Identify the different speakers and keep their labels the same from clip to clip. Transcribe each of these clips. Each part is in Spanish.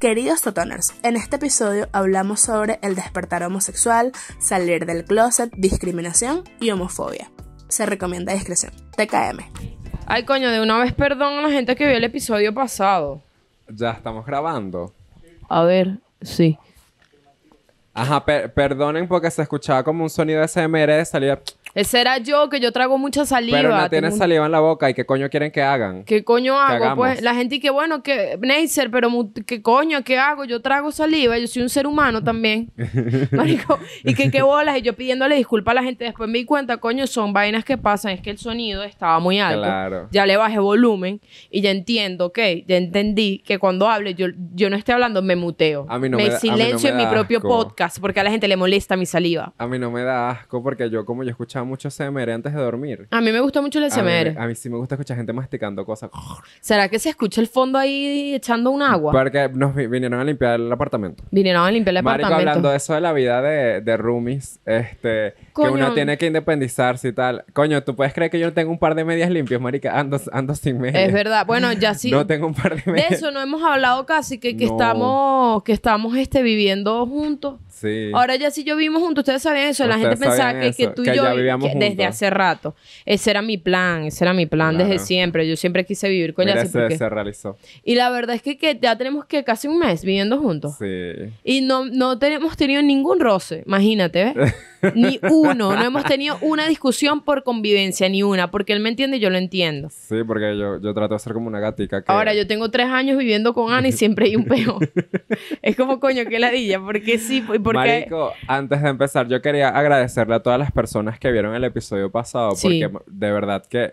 Speaker 1: Queridos Totoners, en este episodio hablamos sobre el despertar homosexual, salir del closet, discriminación y homofobia. Se recomienda discreción. TKM. Ay, coño, de una vez perdón a la gente que vio el episodio pasado.
Speaker 2: Ya estamos grabando. A ver, sí. Ajá, perdonen porque se escuchaba como un sonido SMR de salida.
Speaker 1: Ese era yo, que yo trago mucha saliva. Pero no tienes saliva
Speaker 2: en la boca. ¿Y qué coño quieren que hagan?
Speaker 1: ¿Qué coño hago? Pues la gente que, bueno, que... Neisser, pero ¿qué coño? ¿Qué hago? Yo trago saliva. Yo soy un ser humano también. Y que qué bolas. Y yo pidiéndole disculpas a la gente. Después me di cuenta, coño, son vainas que pasan. Es que el sonido estaba muy alto. Ya le bajé volumen. Y ya entiendo, ok. Ya entendí que cuando hable, yo, yo no estoy hablando, me muteo. A mí no me, silencio en mi propio podcast. Porque a la gente le molesta mi saliva.
Speaker 2: A mí no me da asco porque yo, como yo escuchaba mucho CMR antes de dormir.
Speaker 1: A mí me gusta mucho el CMR. A
Speaker 2: mí, sí me gusta escuchar gente masticando cosas.
Speaker 1: ¿Será que se escucha el fondo ahí echando un agua?
Speaker 2: Porque nos vinieron a limpiar el apartamento.
Speaker 1: Vinieron a limpiar el Marico, apartamento. hablando
Speaker 2: de eso de la vida de, de roomies, este, que uno tiene que independizarse y tal. Coño, ¿tú puedes creer que yo no tengo un par de medias limpias, marica? Ando, ando sin medias. Es verdad.
Speaker 1: Bueno, ya sí. no
Speaker 2: tengo un par de medias. De eso
Speaker 1: no hemos hablado casi, que, que estamos, que estamos este, viviendo juntos Sí. Ahora ya sí yo vivimos juntos, ustedes sabían eso, la gente pensaba que, tú y yo desde hace rato. Ese era mi plan, ese era mi plan desde siempre. Yo siempre quise vivir con ella ese, se realizó. Y la verdad es que, que, ya tenemos que casi un mes viviendo juntos. Sí. Y no, no tenemos tenido ningún roce, imagínate, ¿ves? Ni uno. No hemos tenido una discusión por convivencia, ni una. Porque él me entiende y yo lo entiendo. Sí,
Speaker 2: porque yo, yo trato de ser como una gatica. Ahora,
Speaker 1: yo tengo tres años viviendo con Ana y siempre hay un peo. es como, coño, qué ladilla. Porque sí, porque... Marico,
Speaker 2: antes de empezar, yo quería agradecerle a todas las personas que vieron el episodio pasado. Porque de verdad que...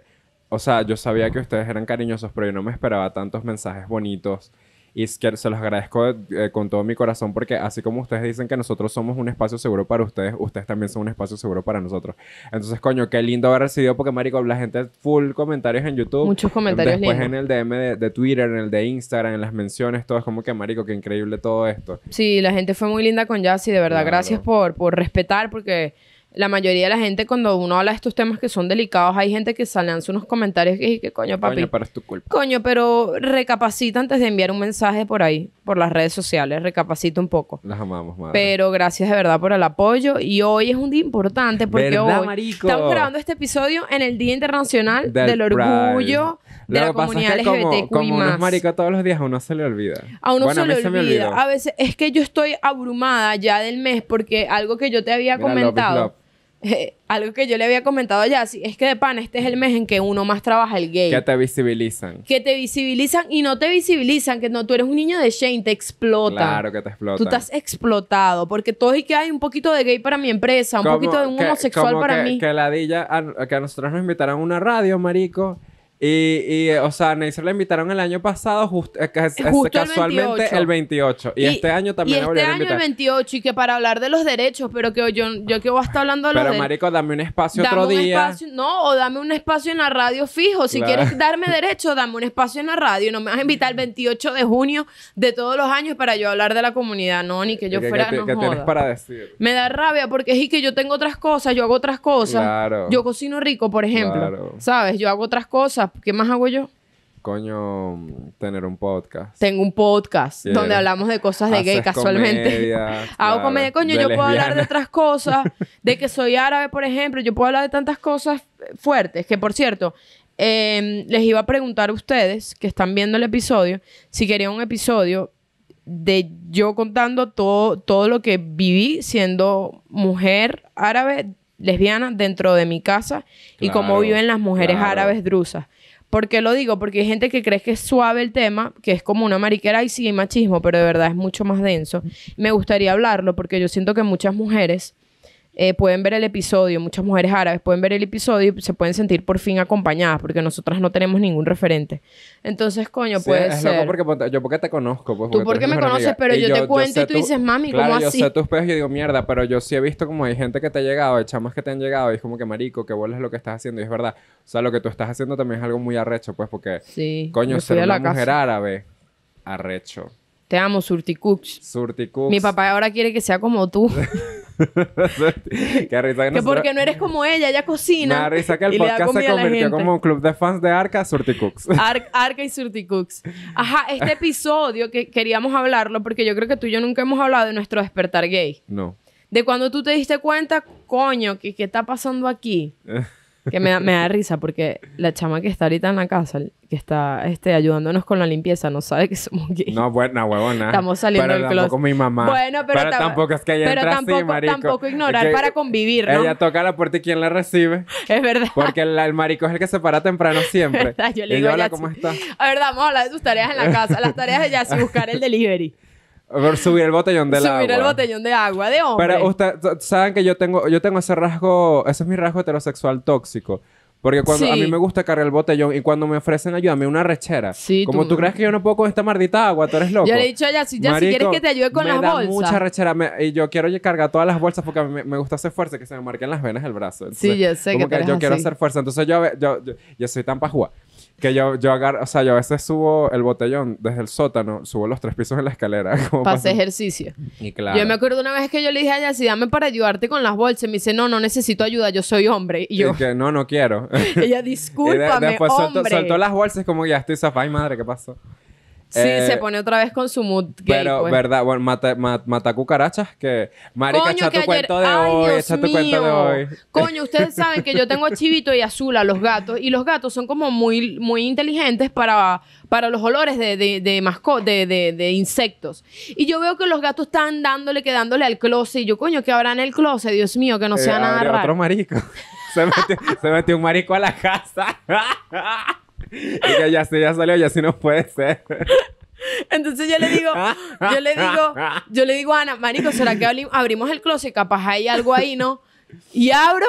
Speaker 2: O sea, yo sabía que ustedes eran cariñosos, pero yo no me esperaba tantos mensajes bonitos y se los agradezco eh, con todo mi corazón porque así como ustedes dicen que nosotros somos un espacio seguro para ustedes, ustedes también son un espacio seguro para nosotros. Entonces, coño, qué lindo haber recibido porque, marico, la gente full comentarios en YouTube. Muchos comentarios Después en el DM de, Twitter, en el de Instagram, en las menciones, todo es como que, marico, qué increíble todo esto.
Speaker 1: Sí, la gente fue muy linda con Yassi, de verdad. Gracias por, por respetar porque la mayoría de la gente, cuando uno habla de estos temas que son delicados, hay gente que sale lanza unos comentarios que que coño, papi. Coño, pero es tu culpa. Coño, pero recapacita antes de enviar un mensaje por ahí, por las redes sociales. Recapacita un poco. Las amamos, madre. Pero gracias de verdad por el apoyo. Y hoy es un día importante porque hoy estamos grabando este episodio en el Día Internacional del, Orgullo de la comunidad Como, como
Speaker 2: todos los días, a uno se le olvida. A uno se le olvida. A
Speaker 1: veces es que yo estoy abrumada ya del mes porque algo que yo te había comentado... algo que yo le había comentado ya, es que de pan... este es el mes en que uno más trabaja el gay. Que
Speaker 2: te visibilizan.
Speaker 1: Que te visibilizan y no te visibilizan, que no, tú eres un niño de Shane, te explota. Claro
Speaker 2: que te explota. Tú estás
Speaker 1: explotado, porque todo y que hay un poquito de gay para mi empresa, un poquito de un homosexual para mí.
Speaker 2: Que la a, nosotros nos invitaran a una radio, marico. Y, o sea, a Neisser la invitaron el año pasado, eh, eh, Justo casualmente el 28. Y, este año también y este año el
Speaker 1: 28, y que para hablar de los derechos, pero que yo, yo que voy a estar hablando de los Pero, marico,
Speaker 2: dame un espacio otro día.
Speaker 1: no, o dame un espacio en la radio fijo. Si quieres darme derecho, dame un espacio en la radio. No me vas a invitar el 28 de junio de todos los años para yo hablar de la comunidad. No, ni que yo fuera... no tienes para decir? Me da rabia porque es que yo tengo otras cosas, yo hago otras cosas. Yo cocino rico, por ejemplo. Claro. ¿Sabes? Yo hago otras cosas ¿Qué más hago yo?
Speaker 2: Coño, tener un podcast.
Speaker 1: Tengo un podcast donde hablamos de cosas de gay casualmente. hago comedia, coño, yo puedo hablar de otras cosas, de que soy árabe, por ejemplo, yo puedo hablar de tantas cosas fuertes, que por cierto, em, les iba a preguntar a ustedes que están viendo el episodio si querían un episodio de yo contando todo, todo lo que viví siendo mujer árabe lesbiana dentro de mi casa y cómo viven las mujeres árabes drusas. ¿Por qué lo digo? Porque hay gente que cree que es suave el tema, que es como una mariquera y sí hay machismo, pero de verdad es mucho más denso. Me gustaría hablarlo porque yo siento que muchas mujeres eh, pueden ver el episodio, muchas mujeres árabes pueden ver el episodio y se pueden sentir por fin acompañadas, porque nosotras no tenemos ningún referente. Entonces, coño, sí, es Loco porque
Speaker 2: yo porque te conozco. Pues, tú porque me conoces, pero yo, te cuento y tú, dices, mami, ¿cómo así? Yo sé tus pedos y digo, mierda, pero yo sí he visto como hay gente que te ha llegado, hay chamas que te han llegado y es como que, marico, que bolas lo que estás haciendo. Y es verdad. O sea, lo que tú estás haciendo también es algo muy arrecho, pues, porque, sí, coño, ser la una mujer árabe, arrecho. Te amo, Surti Cooks. Mi papá
Speaker 1: ahora quiere que sea como tú. risa que, porque no eres como ella, ella cocina. Me risa que el podcast se convirtió como
Speaker 2: un club de fans de Arca Surti Cooks.
Speaker 1: Arca y Cooks. Ajá, este episodio que queríamos hablarlo porque yo creo que tú y yo nunca hemos hablado de nuestro despertar gay. No. De cuando tú te diste cuenta, coño, ¿qué, qué está pasando aquí? que me, me da risa porque la chama que está ahorita en la casa, está este, ayudándonos con la limpieza no sabe que somos gays.
Speaker 2: No, buena, huevona. Estamos saliendo del closet. mi mamá. Bueno, pero, tampoco es que ella entre así, marico. tampoco ignorar para
Speaker 1: convivir, ¿no? Ella
Speaker 2: toca la puerta y ¿quién la recibe? Es verdad. Porque el, marico es el que se para temprano siempre. verdad, yo le digo hola, ¿cómo estás?
Speaker 1: A ver, vamos a hablar de tus tareas en la casa. Las tareas de Yassi, buscar el delivery.
Speaker 2: subir el botellón de agua. Subir el
Speaker 1: botellón de agua de hombre. Pero
Speaker 2: ustedes saben que yo tengo, yo tengo ese rasgo, ese es mi rasgo heterosexual tóxico. Porque cuando a mí me gusta cargar el botellón y cuando me ofrecen ayuda, me una rechera. Como tú, crees que yo no puedo con esta maldita agua, tú eres loco. Yo le he dicho
Speaker 1: a ella, ya, si quieres que te ayude con me da mucha
Speaker 2: rechera. y yo quiero cargar todas las bolsas porque a mí me, gusta hacer fuerza, que se me marquen las venas del brazo. sí, yo sé que, yo quiero hacer fuerza. Entonces yo, yo, yo, soy tan pajúa que yo, yo agarro, o sea, yo a veces subo el botellón desde el sótano, subo los tres pisos en la escalera. para hacer
Speaker 1: ejercicio. Y claro. Yo me acuerdo una vez que yo le dije a ella, si dame para ayudarte con las bolsas. Me dice, no, no necesito ayuda, yo soy hombre. Y yo.
Speaker 2: que no, no quiero. ella, discúlpame. Y después hombre. Soltó, las bolsas como ya estoy Ay, madre, ¿qué pasó?
Speaker 1: Sí, se eh, pone otra vez con su mood Pero, pues.
Speaker 2: verdad, mata, mata, cucarachas que... Marica, echa cuento de hoy,
Speaker 1: Coño, ustedes saben que yo tengo Chivito y Azul, a los gatos. Y los gatos son como muy, muy inteligentes para, para los olores de, de, de, de, de, insectos. Y yo veo que los gatos están dándole, quedándole al closet. Y yo, coño, que habrá en el closet? Dios mío, que no sea eh, nada raro. otro
Speaker 2: marico. se, metió, se metió un marico a la casa. y que ya se ya salió, ya sí no puede ser.
Speaker 1: Entonces yo le digo, yo le digo, yo le digo a Ana, marico, ¿será que abrimos el closet? Capaz hay algo ahí, ¿no? Y abro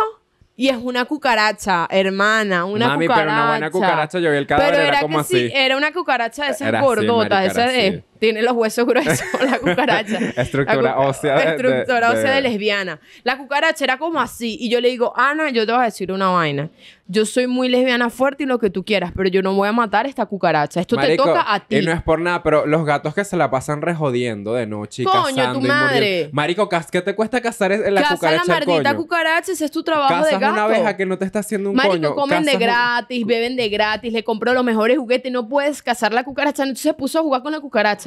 Speaker 1: y es una cucaracha, hermana, una Mami, pero una buena cucaracha, yo vi el cadáver, pero era, que así. Sí, era una cucaracha de esas gordotas, de... Tiene los huesos gruesos,
Speaker 2: la cucaracha. estructura ósea. De, estructura ósea de...
Speaker 1: lesbiana. La cucaracha era como así. Y yo le digo, Ana, yo te voy a decir una vaina. Yo soy muy lesbiana fuerte y lo que tú quieras, pero yo no voy a matar esta cucaracha. Esto te toca a ti. Y eh, no es
Speaker 2: por nada, pero los gatos que se la pasan rejodiendo de noche y Coño, tu madre. Marico, ¿qué te cuesta cazar la Caza la maldita
Speaker 1: cucaracha, ese es tu trabajo de gato. una abeja que
Speaker 2: no te está haciendo un Marico, comen de gratis,
Speaker 1: beben de gratis, le compró los mejores juguetes. No puedes cazar la cucaracha. Entonces se puso a jugar con la cucaracha.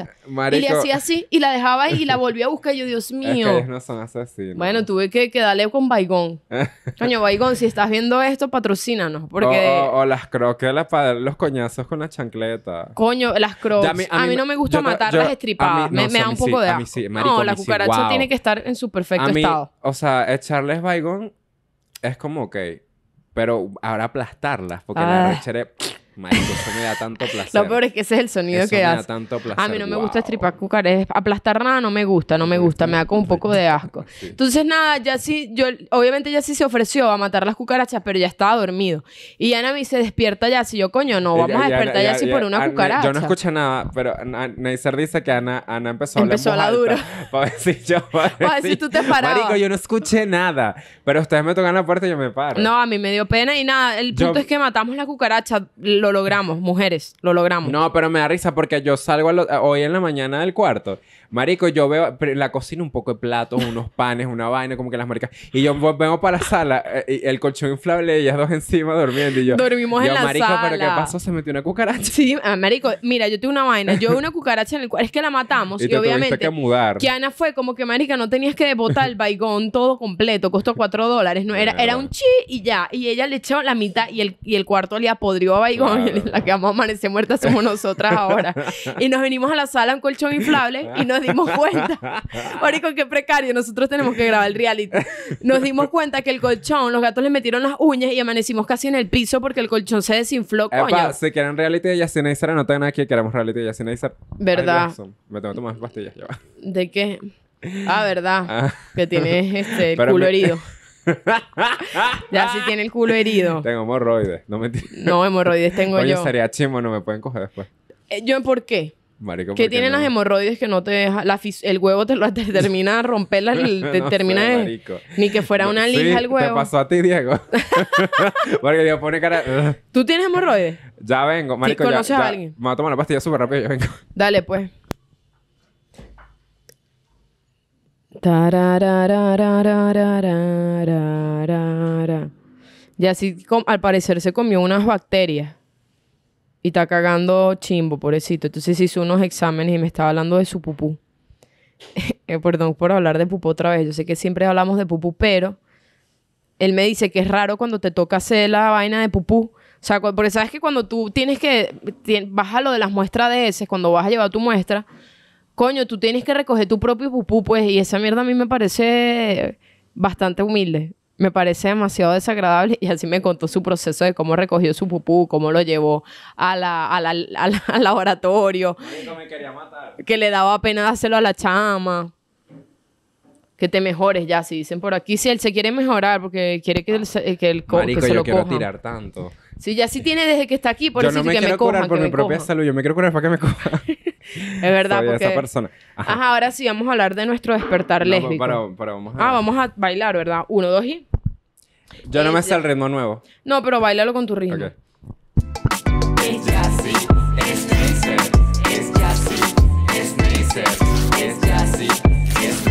Speaker 1: Y le hacía así, y la dejaba ahí, y la volvía a buscar. Y yo, Dios mío. Es
Speaker 2: no son asesinos.
Speaker 1: Bueno, tuve que, que darle con Baigón. Coño, Baigón, si estás viendo esto, patrocínanos. Porque...
Speaker 2: O, las croquelas para los coñazos con la chancleta.
Speaker 1: Coño, las crocs. a, mí, no me gusta matar matarlas estripadas. me, da un poco de asco. no, la cucaracha tiene que estar en su perfecto estado.
Speaker 2: O sea, echarles Baigón es como, ok. Pero ahora aplastarlas, porque la ah. Marico, eso me da tanto placer. Lo peor es que ese es el sonido que me Da tanto A mí no me gusta
Speaker 1: estripar cucarachas. Aplastar nada no me gusta, no me gusta. Me da como un poco de asco. Entonces, nada, ya sí, yo, obviamente ya sí se ofreció a matar las cucarachas, pero ya estaba dormido. Y me dice, despierta ya, si yo, coño, no, vamos a despertar ya, sí por una cucaracha. Yo no escuché
Speaker 2: nada, pero Neisser dice que Ana, empezó a hablar Empezó a la dura. Para ver si yo... Para, tú te parabas. Marico, yo no escuché nada, pero ustedes me tocan la puerta y yo me paro. No,
Speaker 1: a mí me dio pena y nada. El punto es que matamos la cucaracha lo logramos, mujeres, lo logramos.
Speaker 2: No, pero me da risa porque yo salgo hoy en la mañana del cuarto Marico, yo veo en la cocina un poco de platos, unos panes, una vaina, como que las maricas. Y yo vengo para la sala, eh, y el colchón inflable ellas dos encima durmiendo. Y yo, Dormimos en la sala. ¿pero qué pasó? Se metió una cucaracha.
Speaker 1: Sí, ah, Marico, mira, yo tengo una vaina. Yo una cucaracha en el cual es que la matamos. Y, obviamente. que Ana fue como que, Marica, no tenías que botar el baigón todo completo, costó cuatro dólares. No, era, era un chi y ya. Y ella le echó la mitad y el, y el cuarto le apodrió a baigón. la que vamos a amanecer muerta somos nosotras ahora. y nos venimos a la sala, un colchón inflable, y no nos dimos cuenta. Marico, qué precario, nosotros tenemos que grabar el reality. Nos dimos cuenta que el colchón, los gatos le metieron las uñas y amanecimos casi en el piso porque el colchón se desinfló, coño. Epa,
Speaker 2: si quieren reality de Yacine Izar, no que aquí, queremos reality de Yacine ¿Verdad? Me tengo que tomar pastillas,
Speaker 1: ¿De qué? Ah, ¿verdad? Ah. Que tiene este, el culo herido. ya si sí tiene el culo herido.
Speaker 2: Tengo hemorroides, no mentira. No,
Speaker 1: hemorroides tengo yo. Oye, sería
Speaker 2: chimo, no me pueden coger después.
Speaker 1: Eh, ¿Yo en por qué?
Speaker 2: Marico, que tienen las
Speaker 1: hemorroides que no te deja, el huevo te, lo, termina y te termina ni que fuera una lija el huevo. Te pasó
Speaker 2: a ti, Diego. Diego pone cara.
Speaker 1: ¿Tú tienes hemorroides?
Speaker 2: Ya vengo, marico. ¿Conoces ya, a alguien? Me voy a tomar la pastilla súper rápido, ya vengo.
Speaker 1: Dale, pues. Y así, al parecer, se comió unas bacterias. Y está cagando chimbo, pobrecito. Entonces hizo unos exámenes y me estaba hablando de su pupú. Eh, perdón por hablar de pupú otra vez. Yo sé que siempre hablamos de pupú, pero él me dice que es raro cuando te toca hacer la vaina de pupú. O sea, porque sabes que cuando tú tienes que, vas a lo de las muestras de ese, cuando vas a llevar tu muestra, coño, tú tienes que recoger tu propio pupú, pues, y esa mierda a mí me parece bastante humilde. Me parece demasiado desagradable y así me contó su proceso de cómo recogió su pupú, cómo lo llevó a la, a la, al laboratorio. Que le daba pena dárselo a la chama. Que te mejores ya, si dicen por aquí. Si él se quiere mejorar porque quiere que, el, eh, que el se lo tirar tanto. Sí, ya sí tiene desde que está aquí, por eso no me que no me quiero curar por mi propia salud,
Speaker 2: yo me quiero curar para que me coja. es verdad, Soy esa persona. Ajá.
Speaker 1: ahora sí vamos a hablar de nuestro despertar lésbico. Para, Ah, vamos a bailar, ¿verdad? Uno, dos y...
Speaker 2: Yo no me sé el ritmo nuevo.
Speaker 1: No, pero bailalo con tu ritmo. Okay. es es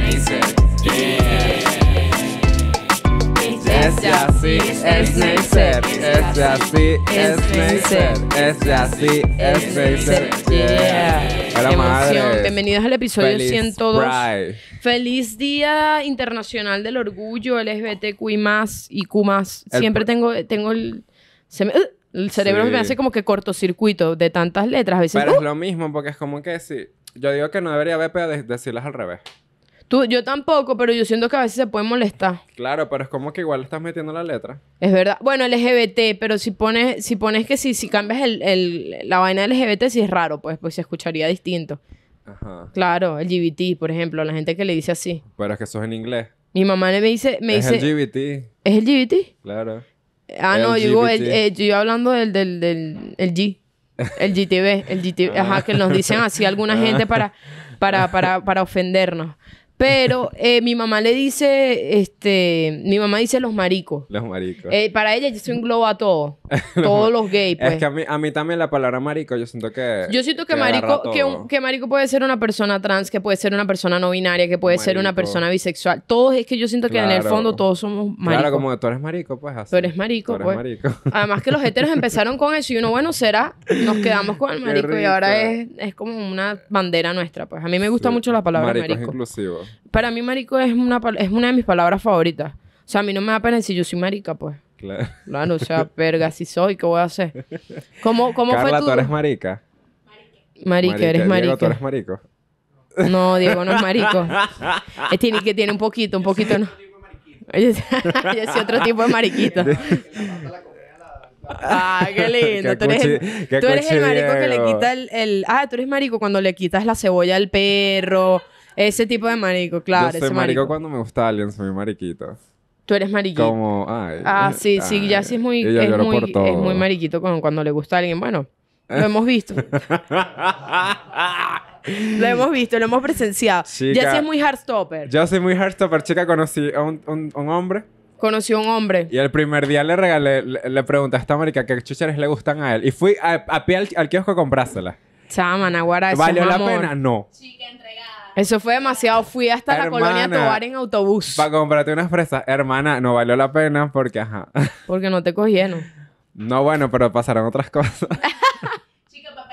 Speaker 1: es es es así es Neisser, Es así es Neisser,
Speaker 2: Es así es Neisser. Yeah. madre. Bienvenidos al episodio 102.
Speaker 1: Feliz Día Internacional del Orgullo LGBTQI+, y Q+. Siempre tengo, tengo el... Uh, cerebro me hace como que cortocircuito de tantas letras. Pero es
Speaker 2: lo mismo, porque es como que si... Yo digo que no debería haber, pero decirlas al revés.
Speaker 1: Tú, yo tampoco, pero yo siento que a veces se puede molestar.
Speaker 2: Claro, pero es como que igual estás metiendo la letra.
Speaker 1: Es verdad. Bueno, el LGBT, pero si pones, si pones que si, si cambias el, el, la vaina del LGBT, sí es raro, pues, pues se escucharía distinto. Ajá. Claro, el gbt por ejemplo, la gente que le dice así.
Speaker 2: Pero es que eso es en inglés.
Speaker 1: Mi mamá me dice, me es dice.
Speaker 2: GBT.
Speaker 1: ¿Es gbt
Speaker 2: Claro. Ah, no, eh, yo
Speaker 1: iba, hablando del, del, del el G. El GTV, el GTV, ajá, que nos dicen así alguna ah. gente para, para, para, para ofendernos. Pero eh, mi mamá le dice, este, mi mamá dice los maricos.
Speaker 2: Los maricos. Eh,
Speaker 1: para ella eso engloba a todos Todos los gays, Es pues. que
Speaker 2: a mí, a mí también la palabra marico, yo siento que... Yo siento que, marico, que,
Speaker 1: que, marico puede ser una persona trans, que puede ser una persona no binaria, que puede ser una persona bisexual. Todos, es que yo siento que en el fondo todos somos maricos. Claro, como tú eres marico, pues así. Tú eres marico, pues. Además que los heteros empezaron con eso y uno, bueno, será, nos quedamos con el marico y ahora es, es como una bandera nuestra, pues. A mí me gusta mucho la palabra marico. marico. Es inclusivo. Para mí, marico es una, es una de mis palabras favoritas. O sea, a mí no me da pena si yo soy marica, pues. Claro. Claro, o sea, verga, si soy, ¿qué voy a hacer? ¿Cómo, cómo Carla, fue tú eres marica. Marica, Marique, eres Diego, tú eres marico. No, Diego no es marico. es tiene, que tiene un poquito, un poquito no. Yo soy otro tipo de mariquito. Ah, qué lindo. tú eres, el, tú eres el marico que le quita el, el, Ah, tú eres marico cuando le quitas la cebolla al perro. Ese tipo de marico, claro. Yo soy marico.
Speaker 2: cuando me gusta alguien, soy mariquito.
Speaker 1: Tú eres mariquito. Como, ay. Ah, sí, sí, ya sí es muy, es muy, es muy mariquito cuando, le gusta a alguien. Bueno, lo hemos visto. lo hemos visto, lo hemos presenciado. Chica, ya sí es muy hardstopper.
Speaker 2: Yo soy muy hardstopper, chica. Conocí a un, hombre
Speaker 1: Conocí a un hombre.
Speaker 2: Y el primer día le regalé, le, pregunté a esta marica qué chucheres le gustan a él. Y fui a, pie al, kiosco a comprársela.
Speaker 1: Chama, Naguara, ¿Valió la pena?
Speaker 2: No. Chica
Speaker 1: entregada. Eso fue demasiado. Fui hasta la colonia Tobar en autobús. Para
Speaker 2: comprarte unas fresas. Hermana, no valió la pena porque, ajá.
Speaker 1: Porque no te cogieron.
Speaker 2: No, bueno, pero pasaron otras cosas.
Speaker 1: Chica, para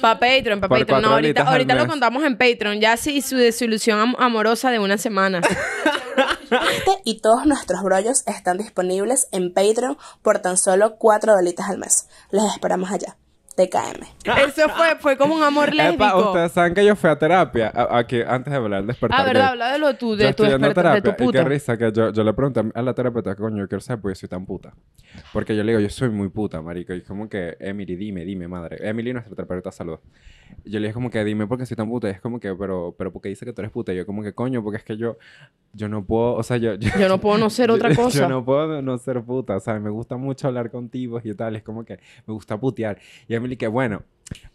Speaker 1: Patreon. Patreon, pa Patreon. No, ahorita, lo contamos en Patreon. Ya sí, su desilusión amorosa de una semana. Este y todos nuestros brollos están disponibles en Patreon por tan solo 4 dolitas al mes. Les esperamos allá. Eso fue, fue como un amor lésbico. ustedes
Speaker 2: saben que yo fui a terapia antes de hablar del despertar. A ah, habla de lo tú, de tu despertar, de tu Y qué risa que yo, le pregunto a la terapeuta, coño, yo quiero saber por qué soy tan puta. Porque yo le digo, yo soy muy puta, marico. Y como que, Emily, dime, dime, madre. Emily, nuestra terapeuta, saludos. Yo le dije como que dime por qué soy tan puta. Y es como que, pero, pero ¿por qué dice que tú eres puta? Y yo como que, coño, porque es que yo, yo no puedo, o sea, yo... Yo, no puedo no ser otra cosa. Yo, no puedo no ser puta. O sea, me gusta mucho hablar contigo y tal. Es como que me gusta putear. Y él me dije, bueno,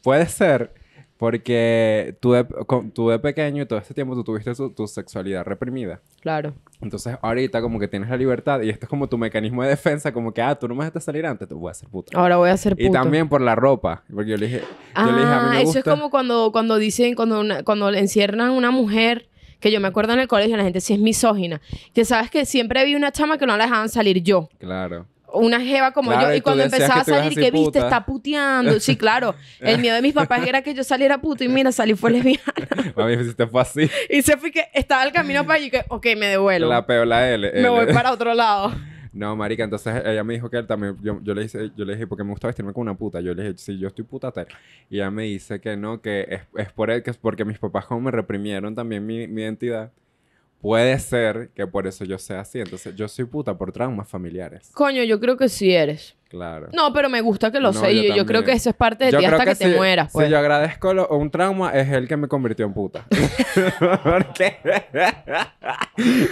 Speaker 2: puede ser porque tú de, pequeño y todo este tiempo tú tuviste tu sexualidad reprimida. Claro. Entonces ahorita como que tienes la libertad y esto es como tu mecanismo de defensa, como que, ah, tú no me dejaste salir antes, Te voy a hacer puta Ahora voy a ser puto. Y también por la ropa, porque yo le dije, ah, a me gusta... Eso es como
Speaker 1: cuando, cuando dicen, cuando, una, cuando encierran a una mujer que yo me acuerdo en el colegio, la gente sí es misógina, que sabes que siempre vi una chama que no la dejaban salir yo. Claro una jeva como yo. Y cuando empezaba a salir, que viste, está puteando. Sí, claro. El miedo de mis papás era que yo saliera puto y mira, salí fue lesbiana.
Speaker 2: mí pues, si te fue así.
Speaker 1: Y se fue que estaba el camino para allí que, ok, me devuelvo. La
Speaker 2: peor, la L, Me voy para
Speaker 1: otro lado.
Speaker 2: No, marica, entonces ella me dijo que él también, yo, yo, le dije, yo le dije, porque me gusta vestirme como una puta, yo le dije, sí, yo estoy puta tal. Y ella me dice que no, que es, es por él, que es porque mis papás como me reprimieron también mi, mi identidad. Puede ser que por eso yo sea así. Entonces, yo soy puta por traumas familiares.
Speaker 1: Coño, yo creo que sí eres.
Speaker 2: Claro. No,
Speaker 1: pero me gusta que lo sé. Yo, yo, creo que eso es parte de hasta que, te mueras. Pues. Si yo
Speaker 2: agradezco un trauma, es el que me convirtió en puta. qué?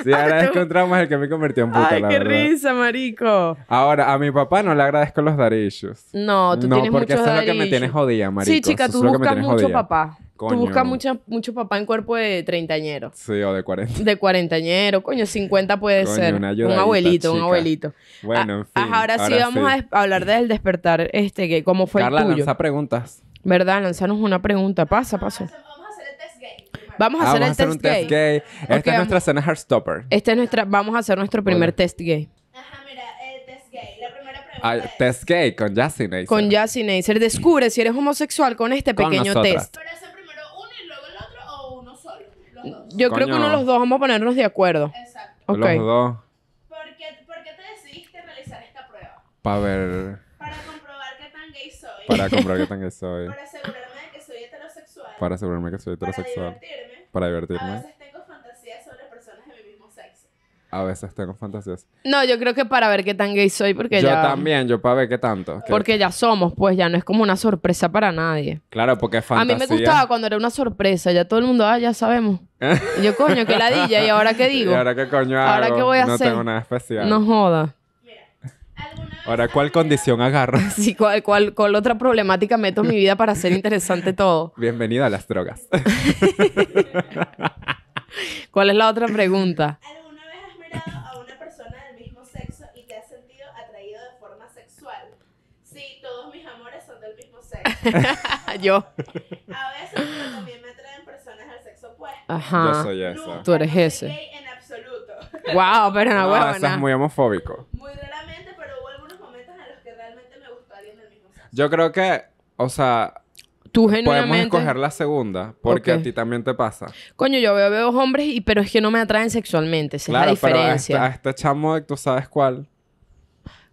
Speaker 2: si agradezco un trauma, es el que me convirtió en puta. Ay, qué risa,
Speaker 1: marico.
Speaker 2: Ahora, a mi papá no le agradezco los darillos.
Speaker 1: No, tú no, tienes muchos No, porque eso es lo que me tiene jodida, marico. Sí, chica, tú buscas mucho papá. Tú buscas mucha, mucho papá en cuerpo de treintañero. Sí,
Speaker 2: o de cuarenta.
Speaker 1: De cuarentañero, coño, cincuenta puede ser. un abuelito, un abuelito. Bueno, ah, en fin, ahora, sí vamos a hablar del despertar este que cómo fue Carla, el tuyo. lanza preguntas. ¿Verdad? Lanzanos una pregunta. Pasa, pasa. Vamos a hacer, el test gay. vamos ah, a hacer test, test gay. Esta es nuestra cena Heartstopper. Esta es nuestra... Vamos a hacer nuestro primer test gay. Ajá, mira, el
Speaker 2: test gay. La primera pregunta Test gay con Jassy Con
Speaker 1: Jassy Descubre si eres homosexual con este pequeño test. Yo creo que uno de los dos vamos a ponernos de acuerdo. Exacto. Ok. Los
Speaker 2: dos. ¿Por
Speaker 1: qué, te decidiste realizar esta prueba? Para ver... Para comprobar qué tan gay soy. Para comprobar qué tan gay soy. Para asegurarme de que soy heterosexual. Para asegurarme que soy heterosexual. Para divertirme. Para divertirme
Speaker 2: a veces tengo fantasías.
Speaker 1: No, yo creo que para ver qué tan gay soy, porque yo ya... Yo
Speaker 2: también, yo para ver qué tanto. Porque
Speaker 1: ya somos, pues ya no es como una sorpresa para nadie.
Speaker 2: Claro, porque es fantasía. A mí me gustaba
Speaker 1: cuando era una sorpresa, ya todo el mundo, ah, ya sabemos. yo, coño, qué ladilla, ¿y ahora qué digo? ahora
Speaker 2: qué coño ¿Ahora qué voy a hacer? No tengo nada especial. No joda. Ahora, ¿cuál condición agarro?
Speaker 1: Sí, ¿cuál, cuál, cuál otra problemática meto en mi vida para hacer interesante todo?
Speaker 2: Bienvenida a las drogas.
Speaker 1: ¿Cuál es la otra pregunta? a una persona del mismo sexo y te has sentido atraído de forma sexual? Sí, todos mis amores son del mismo sexo. Yo. A veces, también me atraen personas del sexo opuesto. Ajá. Yo soy esa. Nunca Tú eres no soy gay en absoluto. Wow, pero no, huevona. eso es muy homofóbico.
Speaker 2: Muy raramente, pero hubo algunos momentos en los que realmente me gustó alguien del mismo sexo. Yo creo que, o sea,
Speaker 1: tú genuinamente... Podemos escoger
Speaker 2: la segunda, porque a ti también te pasa.
Speaker 1: Coño, yo veo, veo hombres, y, pero es que no me atraen sexualmente. Esa es la diferencia. Pero a,
Speaker 2: este, este chamo chamo, tú sabes cuál.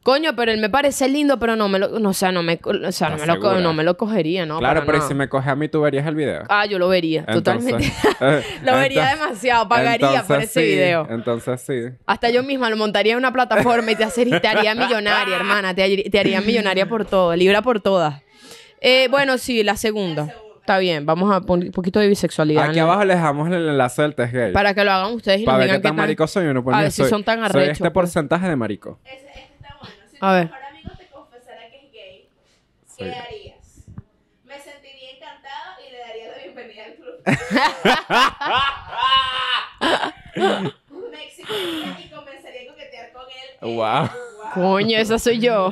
Speaker 1: Coño, pero él me parece lindo, pero no me lo... o sea, no me, no me, lo, cogería, ¿no? Claro, pero si me
Speaker 2: coge a mí, ¿tú verías el video?
Speaker 1: Ah, yo lo vería. totalmente.
Speaker 2: Eh, lo vería
Speaker 1: demasiado. Pagaría por ese video.
Speaker 2: Entonces, sí.
Speaker 1: Hasta yo misma lo montaría en una plataforma y te, haría millonaria, hermana. te haría millonaria por todo. Libra por todas. Eh, bueno, sí, la segunda. Está bien, vamos a poner un poquito de bisexualidad. Aquí abajo les dejamos el
Speaker 2: enlace del test gay. Para, que lo hagan ustedes y nos ver qué tan no. A ver si son tan Soy este pues. porcentaje de marico. este está bueno. Si A ver. amigo te confesara que es gay, ¿qué
Speaker 1: harías? Me sentiría encantado y le daría la bienvenida al club. Me exigiría y comenzaría a coquetear con él. Wow. Coño, esa soy yo.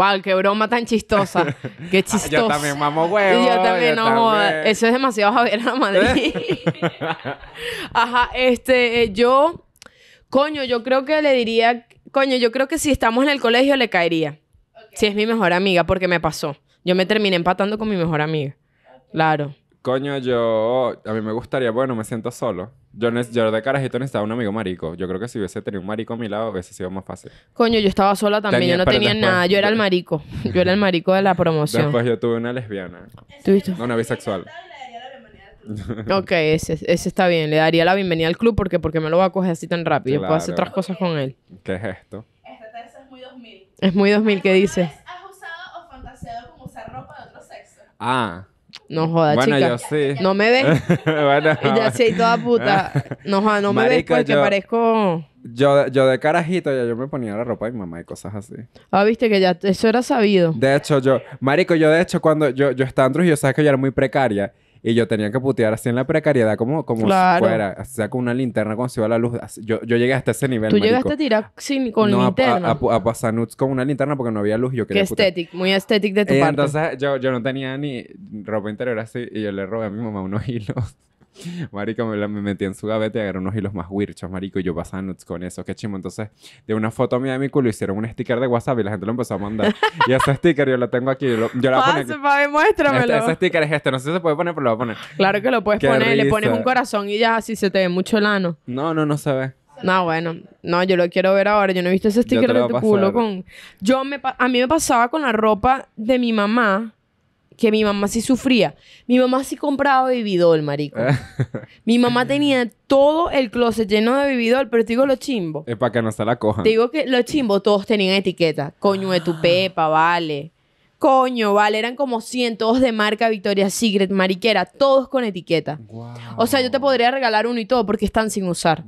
Speaker 1: Wow, qué broma tan chistosa. Qué chistosa. Ah, yo también mamo huevo. Yo también, no Eso es demasiado Javier Madrid. Ajá, este, eh, yo, coño, yo creo que le diría, coño, yo creo que si estamos en el colegio le caería. Si es mi mejor amiga, porque me pasó. Yo me terminé empatando con mi mejor amiga. Claro
Speaker 2: coño, yo, a mí me gustaría, bueno, me siento solo. Yo, de carajito necesitaba un amigo marico. Yo creo que si hubiese tenido un marico a mi lado hubiese sido más fácil.
Speaker 1: Coño, yo estaba sola también, yo no tenía nada, yo era el marico, yo era el marico de la promoción. Después
Speaker 2: yo tuve una lesbiana. ¿Tú No, una bisexual. Ok,
Speaker 1: ese, está bien, le daría la bienvenida al club porque, porque me lo va a coger así tan rápido, puedo hacer otras cosas con él. ¿Qué es esto? Este es muy 2000. Es muy 2000 ¿Qué dice. ¿Has usado o fantaseado como usar ropa de otro sexo? Ah, no joda, bueno, Yo sí. No me ves.
Speaker 2: bueno, y ya sí, toda puta.
Speaker 1: No jodas, no me ves porque parezco.
Speaker 2: Yo, de carajito, ya yo me ponía la ropa de mamá y cosas así.
Speaker 1: Ah, viste que ya eso era sabido. De
Speaker 2: hecho, yo, Marico, yo de hecho, cuando yo, yo estaba en Trujillo, sabes que yo era muy precaria. Y yo tenía que putear así en la precariedad, como, como fuera, o sea, con una linterna cuando se iba la luz. Yo, yo llegué hasta ese nivel. Tú llegaste a
Speaker 1: tirar con linterna. A,
Speaker 2: a, a, pasar nuts con una linterna porque no había luz. Y yo quería. Qué estético, muy estético de tu y parte. Entonces yo, yo no tenía ni ropa interior así y yo le robé a mi mamá unos hilos. Marica, me, me metí en su gaveta y agarré unos hilos más huirchos, marico, y yo pasaba nuts con eso, qué chimo. Entonces, de una foto mía de mi culo hicieron un sticker de WhatsApp y la gente lo empezó a mandar. y ese sticker yo lo tengo aquí. Yo, lo, la voy a poner.
Speaker 1: Pase, muéstramelo. Este, ese
Speaker 2: sticker es este, no sé si se puede poner, pero lo voy a poner.
Speaker 1: Claro que lo puedes poner, le pones un corazón y ya, así se te ve mucho el ano. No, no, no se ve. No, bueno. No, yo lo quiero ver ahora. Yo no he visto ese sticker de tu culo con... Yo me... A mí me pasaba con la ropa de mi mamá que mi mamá sí sufría. Mi mamá sí compraba bebidol, marico. Ah. mi mamá tenía todo el closet lleno de bebidol, pero te digo los chimbo.
Speaker 2: Es para que no se la cojan. Te digo
Speaker 1: que los chimbo todos tenían etiqueta. Coño de tu ah. pepa, vale. Coño, vale, eran como cientos de marca Victoria's Secret, mariquera, todos con etiqueta. O sea, yo te podría regalar uno y todo porque están sin usar.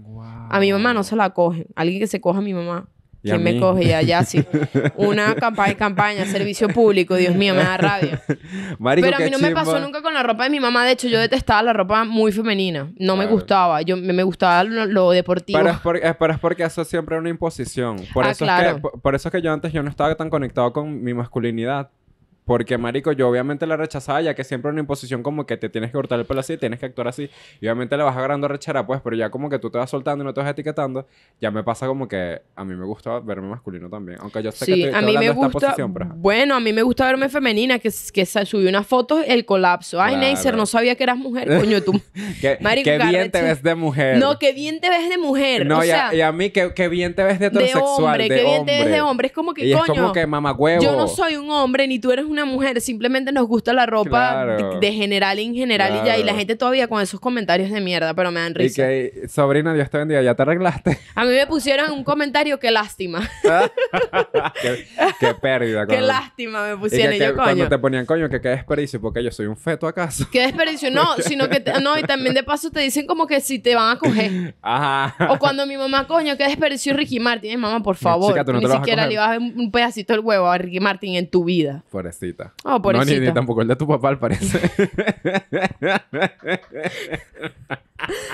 Speaker 1: A mi mamá no se la cogen. Alguien que se coja a mi mamá ¿Quién me coge? Ya, allá sí.
Speaker 2: Una
Speaker 1: campaña, campaña, servicio público, Dios mío, me da rabia.
Speaker 2: Pero a mí no me pasó nunca
Speaker 1: con la ropa de mi mamá. De hecho, yo detestaba la ropa muy femenina. No me gustaba. Yo me gustaba lo, deportivo. Pero
Speaker 2: es, eh, es, porque eso siempre era una imposición. Por, ah, eso es que, eso que yo antes yo no estaba tan conectado con mi masculinidad. Porque, marico, yo obviamente la rechazaba, ya que siempre una imposición como que te tienes que cortar el pelo así, tienes que actuar así. Y obviamente le vas agarrando rechera, pues, pero ya como que tú te vas soltando y no te vas etiquetando, ya me pasa como que a mí me gusta verme masculino también. Aunque yo sé que te a mí me gusta, esta posición, pero...
Speaker 1: Bueno, a mí me gusta verme femenina, que, que subí una foto el colapso. Ay, claro. Neisser, no sabía que eras mujer, coño,
Speaker 2: tú. qué, bien te ves de mujer. No,
Speaker 1: qué bien te ves de mujer. No, y, a,
Speaker 2: mí qué, qué, bien te ves de heterosexual, de hombre. De qué bien te ves de hombre.
Speaker 1: Es como que, coño, que Yo no soy un hombre, ni tú eres un una mujer, simplemente nos gusta la ropa de, general en general y ya. Y la gente todavía con esos comentarios de mierda, pero me dan risa. Y
Speaker 2: que, eh, sobrina, Dios te bendiga, ya te arreglaste.
Speaker 1: A mí me pusieron un comentario, qué lástima.
Speaker 2: qué, pérdida. Qué
Speaker 1: lástima me pusieron. Y que, Cuando te
Speaker 2: ponían coño, que qué desperdicio, porque yo soy un feto acaso.
Speaker 1: Qué desperdicio, no, sino que, no, y también de paso te dicen como que si te van a coger.
Speaker 2: Ajá. O
Speaker 1: cuando mi mamá, coño, qué desperdicio Ricky Martin. mamá, por favor. Ni siquiera le vas un pedacito el huevo a Ricky Martin en tu vida. Por eso.
Speaker 2: Oh, No, ni, tampoco el de tu papá, al parecer.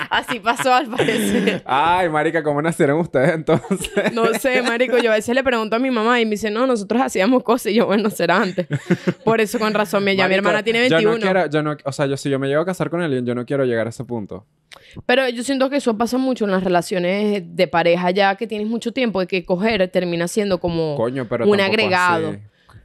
Speaker 1: Así pasó, al parecer.
Speaker 2: Ay, marica, ¿cómo nacieron ustedes entonces?
Speaker 1: no sé, marico. Yo a veces le pregunto a mi mamá y me dice, no, nosotros hacíamos cosas. Y yo, bueno, será antes. Por eso, con razón, me ya Mi hermana tiene 21.
Speaker 2: o sea, yo, si yo me llego a casar con alguien, yo no quiero llegar a ese punto.
Speaker 1: Pero yo siento que eso pasa mucho en las relaciones de pareja ya que tienes mucho tiempo y que coger termina siendo como un agregado.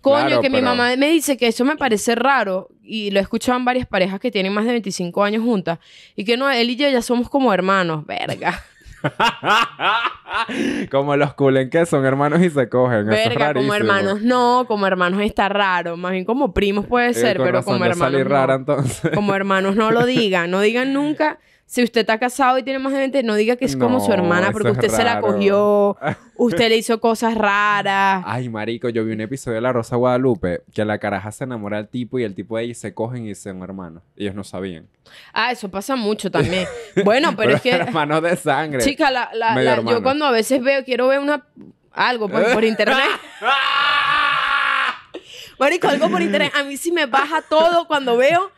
Speaker 1: Coño, que mi mamá me dice que eso me parece raro y lo escuchaban varias parejas que tienen más de 25 años juntas y que no, él y yo ya somos como hermanos, verga.
Speaker 2: como los culen que son hermanos y se cogen. es como hermanos
Speaker 1: no, como hermanos está raro. Más bien como primos puede eh, ser, pero como hermanos. entonces. Como hermanos no lo digan, no digan nunca si usted está casado y tiene más de 20, no diga que es como su hermana porque usted se la cogió, usted le hizo cosas raras.
Speaker 2: Ay, marico, yo vi un episodio de La Rosa Guadalupe que la caraja se enamora del tipo y el tipo de ahí se cogen y son hermanos. Ellos no sabían.
Speaker 1: Ah, eso pasa mucho también.
Speaker 2: bueno, pero, es que... Hermanos de sangre. Chica,
Speaker 1: la, la, yo cuando a veces veo, quiero ver una... algo por, por internet. Marico, algo por internet. A mí sí me baja todo cuando veo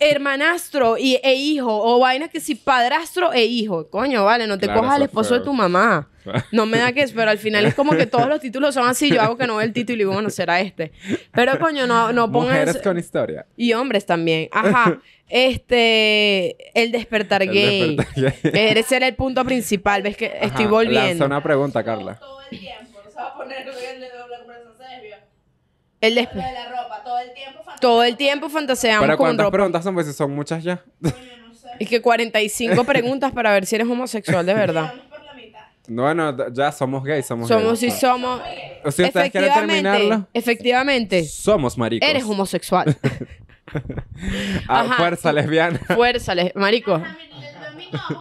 Speaker 1: hermanastro y, e hijo, o vaina que si padrastro e hijo. Coño, vale, no te cojas al esposo de tu mamá. No me da que pero al final es como que todos los títulos son así. Yo hago que no ve el título y digo, bueno, será este. Pero coño, no, no pongas. con historia. Y hombres también. Ajá. Este. El despertar gay. Despertar Ese era el punto principal. Ves que estoy volviendo.
Speaker 2: una pregunta, Carla. Todo el tiempo. se va a poner
Speaker 1: el todo el tiempo fantaseamos. Todo el tiempo ¿Para cuántas preguntas
Speaker 2: son? Pues son muchas ya.
Speaker 1: Es que 45 preguntas para ver si eres homosexual de verdad.
Speaker 2: Bueno, ya somos gays, somos Somos, y ah. somos.
Speaker 1: O si terminarlo. Efectivamente.
Speaker 2: Somos maricos. Eres
Speaker 1: homosexual. Ah, fuerza lesbiana. Fuerza, marico. el domingo vamos para la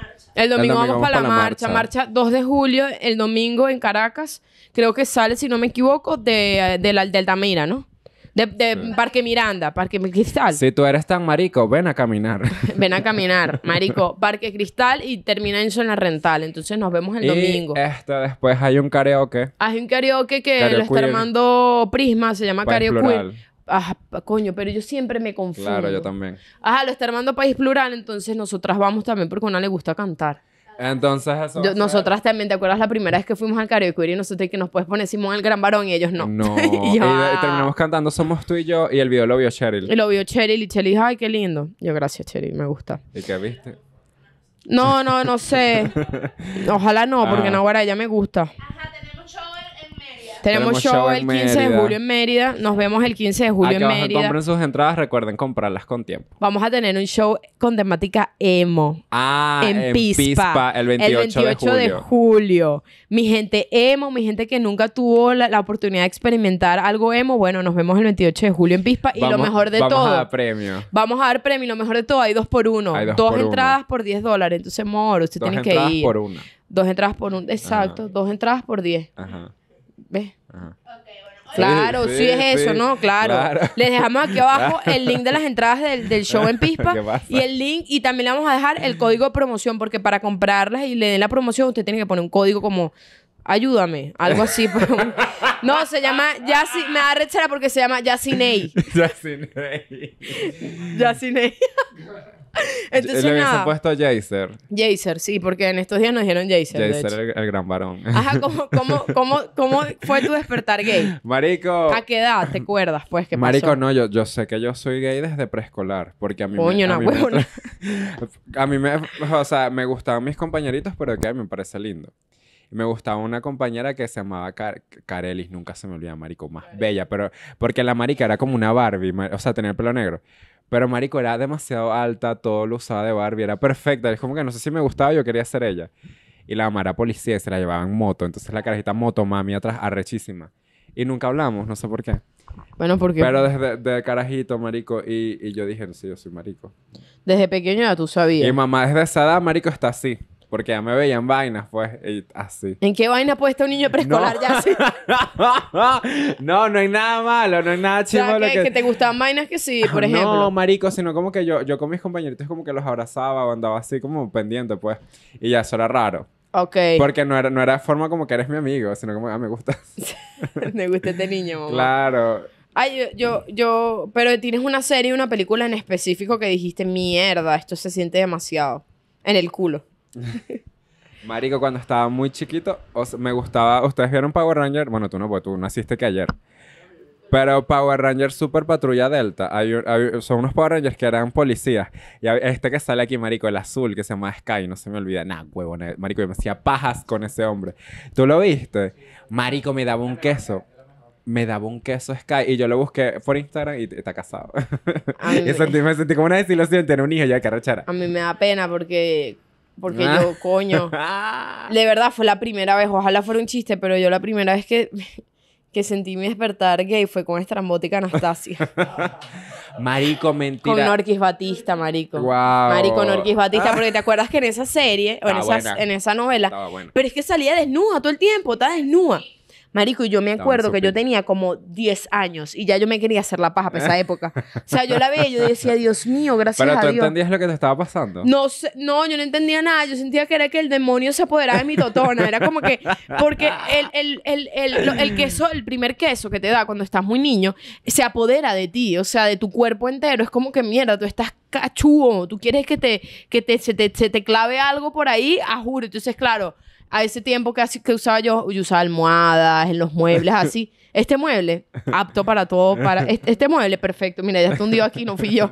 Speaker 1: marcha. El domingo, vamos, para la, marcha. marcha. 2 de julio, el domingo en Caracas creo que sale, si no me equivoco, de, eh, de la, de ¿no? De, Parque Miranda, Parque Cristal. Si
Speaker 2: tú eres tan marico, ven a caminar.
Speaker 1: ven a caminar, marico. Parque Cristal y termina en zona rental. Entonces nos vemos el domingo.
Speaker 2: Este, después hay un karaoke.
Speaker 1: Hay un karaoke que lo está armando Prisma, se llama Plural. Ah, coño, pero yo siempre me confundo. Claro, yo también. Ajá, lo está armando País Plural, entonces nosotras vamos también porque a una le gusta cantar. Entonces eso. nosotras también, ¿te acuerdas la primera vez que fuimos al karaoke y nosotros que nos puedes poner Simón el gran varón y ellos no? y, ah". terminamos
Speaker 2: cantando Somos tú y yo y el video lo vio Cheryl. Y lo
Speaker 1: vio Cheryl y Cheryl dijo, ay, qué lindo. Yo, gracias Cheryl, me gusta.
Speaker 2: ¿Y qué viste?
Speaker 1: No, no, no sé. Ojalá no, porque ah. no, ahora ella me gusta. Tenemos, show, el 15 de julio en Mérida. Nos vemos el 15 de julio en Mérida. Compren
Speaker 2: sus entradas, recuerden comprarlas con tiempo.
Speaker 1: Vamos a tener un show con temática emo. Ah, en, Pispa, el, 28 de, julio. Mi gente emo, mi gente que nunca tuvo la, oportunidad de experimentar algo emo, bueno, nos vemos el 28 de julio en Pispa. Y lo mejor de todo. Vamos a dar premio. Vamos a dar premio. Y lo mejor de todo, hay dos por uno. dos, entradas por 10 dólares. Entonces, moro, usted tiene que ir. Dos entradas por una. Dos entradas por un. Exacto, dos entradas por 10. Ajá. ¿Ves? Claro, sí, es eso, ¿no? Claro. Les dejamos aquí abajo el link de las entradas del, show en Pispa y el link y también le vamos a dejar el código de promoción porque para comprarlas y le den la promoción usted tiene que poner un código como ayúdame, algo así. no, se llama ya me da rechera porque se llama Yassinei. Yassinei. Yassinei. Entonces, Le hubiesen puesto Jaser. Jaser, sí, porque en estos días nos dijeron Jaser. Jaser, el, gran varón. Ajá, ¿cómo, cómo, cómo, fue tu despertar gay?
Speaker 2: Marico. ¿A
Speaker 1: qué edad te acuerdas, pues? ¿qué Marico,
Speaker 2: no, yo, yo sé que yo soy gay desde preescolar, porque a mí Coño, me. A mí me. O sea, me gustaban mis compañeritos, pero que a mí me parece lindo me gustaba una compañera que se llamaba Carelis, nunca se me olvida, marico, más bella, pero porque la marica era como una Barbie, o sea, tenía el pelo negro. Pero Marico era demasiado alta, todo lo usaba de Barbie, era perfecta. Es como que no sé si me gustaba, yo quería ser ella. Y la era policía y se la llevaban moto. Entonces la carajita moto, mami, atrás, arrechísima. Y nunca hablamos, no sé por qué. Bueno, porque. Pero desde carajito, marico. Y, y yo dije, no sí, yo soy marico.
Speaker 1: Desde pequeña tú sabías. Y
Speaker 2: mamá desde esa edad, marico, está así. Porque ya me veían vainas, pues, así.
Speaker 1: ¿En qué vaina puede estar un niño preescolar ya así?
Speaker 2: no, no hay nada malo, no hay nada chido. que, te
Speaker 1: gustaban vainas que sí, por ejemplo. No,
Speaker 2: marico, sino como que yo, yo con mis compañeritos como que los abrazaba o andaba así como pendiente, pues. Y ya, eso era raro.
Speaker 1: Ok. Porque
Speaker 2: no era, no era forma como que eres mi amigo, sino como, ah, me gusta.
Speaker 1: me gusta este niño, mamá.
Speaker 2: Claro.
Speaker 1: Ay, yo, yo, yo, pero tienes una serie, una película en específico que dijiste, mierda, esto se siente demasiado en el culo.
Speaker 2: Marico, cuando estaba muy chiquito, me gustaba. ¿Ustedes vieron Power Ranger? Bueno, tú no, porque tú naciste que ayer. Pero Power Ranger Super Patrulla Delta. son unos Power Rangers que eran policías. Y este que sale aquí, marico, el azul, que se llama Sky, no se me olvida. Nah, huevo, marico, me hacía pajas con ese hombre. ¿Tú lo viste? Marico, me daba un queso. Me daba un queso Sky. Y yo lo busqué por Instagram y está casado. y me sentí como una desilusión tener un hijo ya que A
Speaker 1: mí me da pena porque porque ah. yo, coño. Ah. De verdad, fue la primera vez. Ojalá fuera un chiste, pero yo la primera vez que, que sentí mi despertar gay fue con estrambótica Anastasia.
Speaker 2: marico, mentira. Con Norquis
Speaker 1: Batista, marico. Marico Norquis Batista, ah. porque te acuerdas que en esa serie, en, esa novela, pero es que salía desnuda todo el tiempo, está desnuda. Marico, y yo me acuerdo que yo tenía como 10 años y ya yo me quería hacer la paja para esa época. O sea, yo la veía y yo decía, Dios mío, gracias a Dios. ¿Pero tú entendías
Speaker 2: lo que te estaba pasando? No,
Speaker 1: no, yo no entendía nada. Yo sentía que era que el demonio se apoderaba de mi totona. Era como que... Porque el, el, el, el, queso, el primer queso que te da cuando estás muy niño, se apodera de ti. O sea, de tu cuerpo entero. Es como que, mierda, tú estás cachúo. Tú quieres que te, que te, se, te, te clave algo por ahí, a juro. Entonces, claro a ese tiempo que, usaba yo, yo usaba almohadas en los muebles, así. Este mueble, apto para todo, para... Este, mueble, perfecto. Mira, ya está hundido aquí, no fui yo.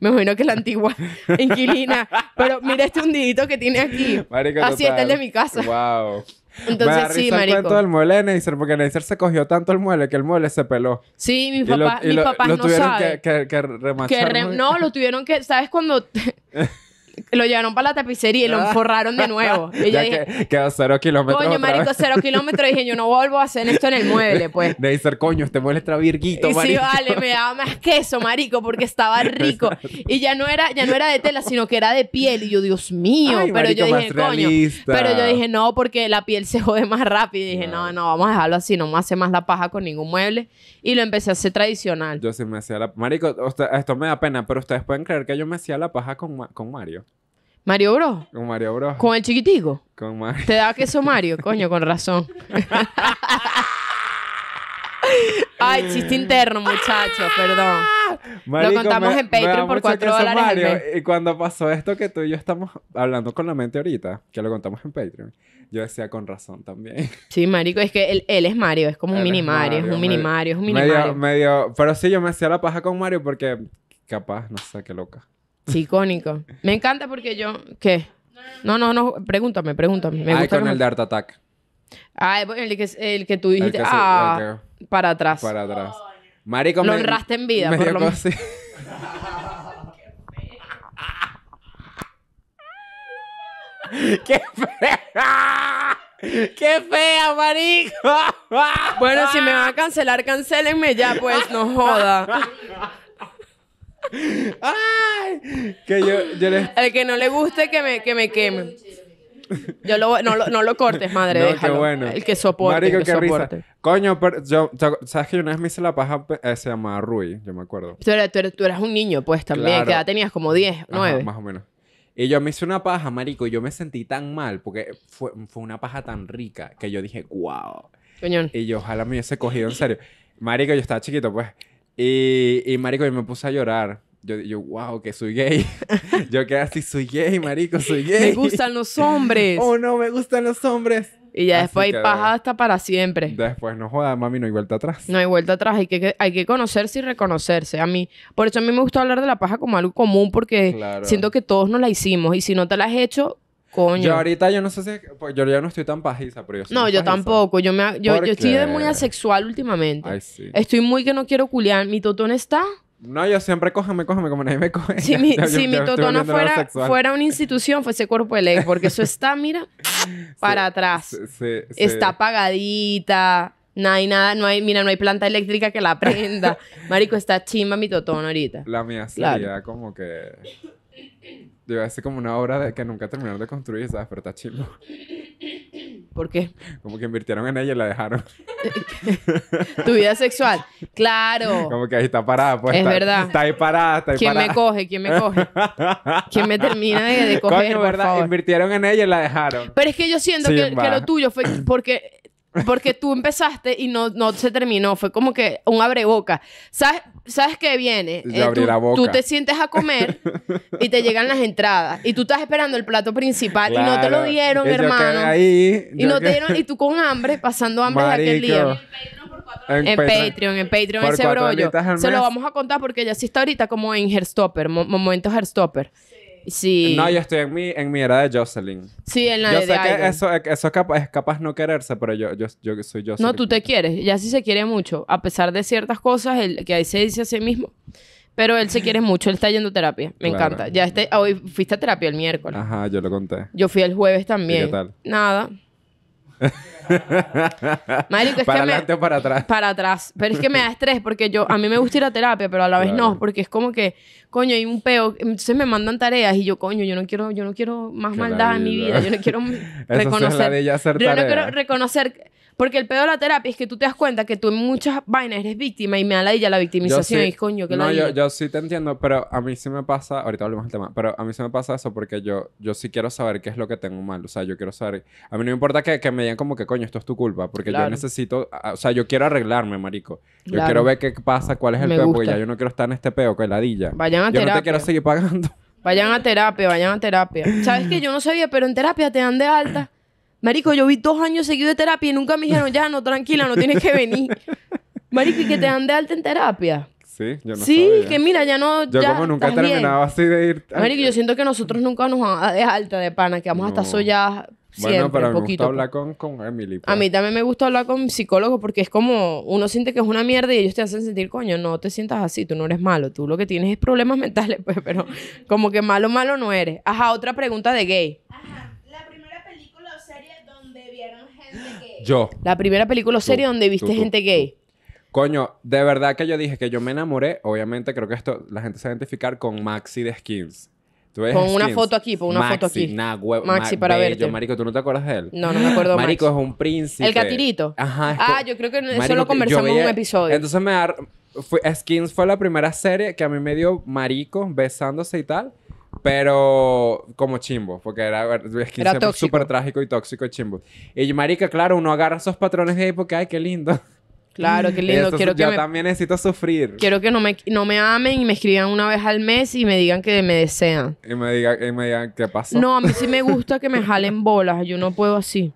Speaker 1: Me imagino que es la antigua inquilina. Pero mira este hundidito que tiene aquí.
Speaker 2: así está el de mi casa. Wow.
Speaker 1: Entonces, sí, marico. todo el
Speaker 2: mueble de Neisser, porque Neisser se cogió tanto el mueble que el mueble se peló.
Speaker 1: Sí, mis papás, mi papá lo no tuvieron Que,
Speaker 2: que, que
Speaker 1: no, lo tuvieron que... ¿Sabes cuando...? Lo llevaron para la tapicería y lo ah. forraron de nuevo. Y ya dije,
Speaker 2: quedó cero kilómetros. Coño, marico, cero
Speaker 1: kilómetros. dije, yo no vuelvo a hacer esto en el mueble, pues.
Speaker 2: De ser, coño, este mueble está virguito, y Sí, vale,
Speaker 1: me daba más queso, marico, porque estaba rico. y ya no era, ya no era de tela, sino que era de piel. Y yo, Dios mío, pero yo dije, coño. Pero yo dije, no, porque la piel se jode más rápido. Y dije, no, no, vamos a dejarlo así, no me hace más la paja con ningún mueble. Y lo empecé a hacer tradicional. Yo sí
Speaker 2: me hacía la... Marico, esto me da pena, pero ustedes pueden creer que yo me hacía la paja con Mario. Mario Bros. Con Mario Bros.
Speaker 1: Con el chiquitico. Con Mario. Te daba queso Mario, coño, con razón. Ay, chiste interno, muchachos, perdón. Lo contamos en Patreon por 4 dólares.
Speaker 2: Y cuando pasó esto que tú y yo estamos hablando con la mente ahorita, que lo contamos en Patreon, yo decía con razón también.
Speaker 1: Sí, Marico, es que él, es Mario, es como un mini Mario, es un mini Mario, es un mini Mario.
Speaker 2: Medio, pero sí, yo me hacía la paja con Mario porque capaz, no sé, qué loca.
Speaker 1: Sí, icónico. Me encanta porque yo. ¿Qué? No, no, no. Pregúntame, pregúntame. Me Ay, con el de Art Attack. Ay, el que, el tú dijiste. ah, para atrás. Para
Speaker 2: atrás. Marico, Lo enraste en vida, por lo menos.
Speaker 1: ¡Qué fea! ¡Qué fea, marico! Bueno, si me va a cancelar, cancélenme ya, pues no joda.
Speaker 2: ¡Ay! Que yo, yo
Speaker 1: que no le guste, que me, que me queme. Yo lo, no, lo, no lo cortes, madre, El que soporte, Marico, qué Risa.
Speaker 2: Coño, pero ¿sabes que yo una vez me hice la paja? Eh, se llamaba Rui, yo me acuerdo. Tú
Speaker 1: eras, un niño, pues, también. Que tenías? ¿Como 10, 9?
Speaker 2: más o menos. Y yo me hice una paja, marico, y yo me sentí tan mal porque fue, fue una paja tan rica que yo dije, wow. Coñón. Y yo ojalá me hubiese cogido en serio. Marico, yo estaba chiquito, pues. Y, y marico, yo me puse a llorar. Yo, yo, wow, que soy gay. yo quedé así, soy gay,
Speaker 1: marico, soy gay. Me gustan los hombres. oh, no, me gustan los hombres. Y ya después hay paja hasta para siempre. Después, no jodas, mami, no hay vuelta atrás. No hay vuelta atrás. Hay que, hay que conocerse y reconocerse. A mí, por eso a mí me gustó hablar de la paja como algo común, porque siento que todos nos la hicimos. Y si no te la has hecho, yo
Speaker 2: ahorita yo no sé si... Pues, yo ya no estoy tan pajiza, pero yo No, yo
Speaker 1: tampoco. Yo, me, estoy de muy asexual
Speaker 2: últimamente.
Speaker 1: Estoy muy que no quiero culiar. Mi totón está...
Speaker 2: No, yo siempre cójame, cójame, como nadie me coge. Si mi, mi totona fuera,
Speaker 1: una institución, fuese cuerpo de ley, porque eso está, mira, para atrás.
Speaker 2: Sí, está
Speaker 1: apagadita. No hay nada, no hay, mira, no hay planta eléctrica que la prenda. Marico, está chimba mi totón ahorita. La mía sería como que yo hace como una
Speaker 2: obra de que nunca terminaron de construir, ¿sabes? Pero está chido.
Speaker 1: ¿Por qué?
Speaker 2: Como que invirtieron en ella y la dejaron. tu
Speaker 1: vida sexual. Claro.
Speaker 2: Como que ahí está parada, pues. Es verdad. Está ahí parada, está ahí ¿Quién parada. ¿Quién me coge? ¿Quién me coge? ¿Quién
Speaker 1: me termina de, coger? Coño, ¿verdad?
Speaker 2: Invirtieron en ella y la dejaron.
Speaker 1: Pero es que yo siento que, que, lo tuyo fue porque porque tú empezaste y no, no se terminó. Fue como que un abre boca. ¿Sabes, ¿sabes qué viene? Eh, tú, te sientes a comer y te llegan las entradas. Y tú estás esperando el plato principal y no te lo dieron, y hermano. y no te dieron. Y tú con hambre, pasando hambre de aquel día.
Speaker 2: En, Patreon,
Speaker 1: en Patreon ese brollo. Se lo vamos a contar porque ya sí está ahorita como en Herstopper, momento momentos Herstopper. Sí. No, yo
Speaker 2: estoy en mi, en mi era de Jocelyn. Sí, en la yo Yo sé que eso, es capaz no quererse, pero yo, yo, yo soy Jocelyn. No, tú
Speaker 1: te quieres. Ya sí se quiere mucho. A pesar de ciertas cosas, el que ahí se dice a sí mismo. Pero él se quiere mucho, él está yendo a terapia. Me encanta. Ya este, hoy fuiste a terapia el miércoles.
Speaker 2: Ajá, yo lo conté.
Speaker 1: Yo fui el jueves también. qué tal? Nada.
Speaker 2: para para atrás.
Speaker 1: Para atrás. Pero es que me da estrés porque yo, a mí me gusta ir a terapia, pero a la vez no, porque es como que, coño, hay un peo. Entonces me mandan tareas y yo, coño, yo no quiero, yo no quiero más maldad en mi vida. Yo no quiero reconocer. yo no quiero reconocer porque el pedo de la terapia es que tú te das cuenta que tú en muchas vainas eres víctima y me da la la victimización. y coño, que no, yo, yo,
Speaker 2: sí te entiendo, pero a mí sí me pasa, ahorita hablamos del tema, pero a mí sí me pasa eso porque yo, yo sí quiero saber qué es lo que tengo mal. O sea, yo quiero saber. A mí no me importa que, que me digan como que coño, esto es tu culpa, porque yo necesito. O sea, yo quiero arreglarme, marico. Yo quiero ver qué pasa, cuál es el ya yo no quiero estar en este peo, que ladilla. Vayan a terapia. Yo no te quiero seguir pagando.
Speaker 1: Vayan a terapia, vayan a terapia. ¿Sabes que Yo no sabía, pero en terapia te dan de alta. Marico, yo vi dos años seguidos de terapia y nunca me dijeron, ya, no, tranquila, no tienes que venir. Marico, y que te dan de alta en terapia.
Speaker 2: Sí, yo no Sí, que
Speaker 1: mira, ya no. Yo como nunca he terminaba
Speaker 2: así de ir. Marico,
Speaker 1: yo siento que nosotros nunca nos vamos a alta de pana, que vamos hasta soyas. Siempre, bueno, pero me gusta hablar
Speaker 2: con, Emily. Pues.
Speaker 1: A mí también me gusta hablar con psicólogos porque es como uno siente que es una mierda y ellos te hacen sentir, coño, no te sientas así, tú no eres malo, tú lo que tienes es problemas mentales, pues, pero como que malo, malo no eres. Ajá, otra pregunta de gay. Yo. La primera película o serie donde viste gente gay.
Speaker 2: Coño, de verdad que yo dije que yo me enamoré. Obviamente, creo que esto la gente se va a identificar con Maxi de Skins. Con una foto aquí, pon una foto aquí. Maxi para verte. Marico, ¿tú no te acuerdas de él? No, no me acuerdo Marico es un príncipe. El gatirito. Ajá. Ah,
Speaker 1: yo creo que eso lo conversamos en un episodio.
Speaker 2: Entonces me Skins fue la primera serie que a mí me dio marico besándose y tal. Pero como chimbo, porque era, super trágico y tóxico chimbo. Y marica, claro, uno agarra esos patrones de ahí porque, ay, qué lindo. Claro, qué lindo. quiero yo que también necesito sufrir.
Speaker 1: Quiero que no me, no me amen y me escriban una vez al mes y me digan que me desean.
Speaker 2: Y me, diga, y me digan qué pasó. No,
Speaker 1: a mí sí me gusta que me jalen bolas. Yo no puedo así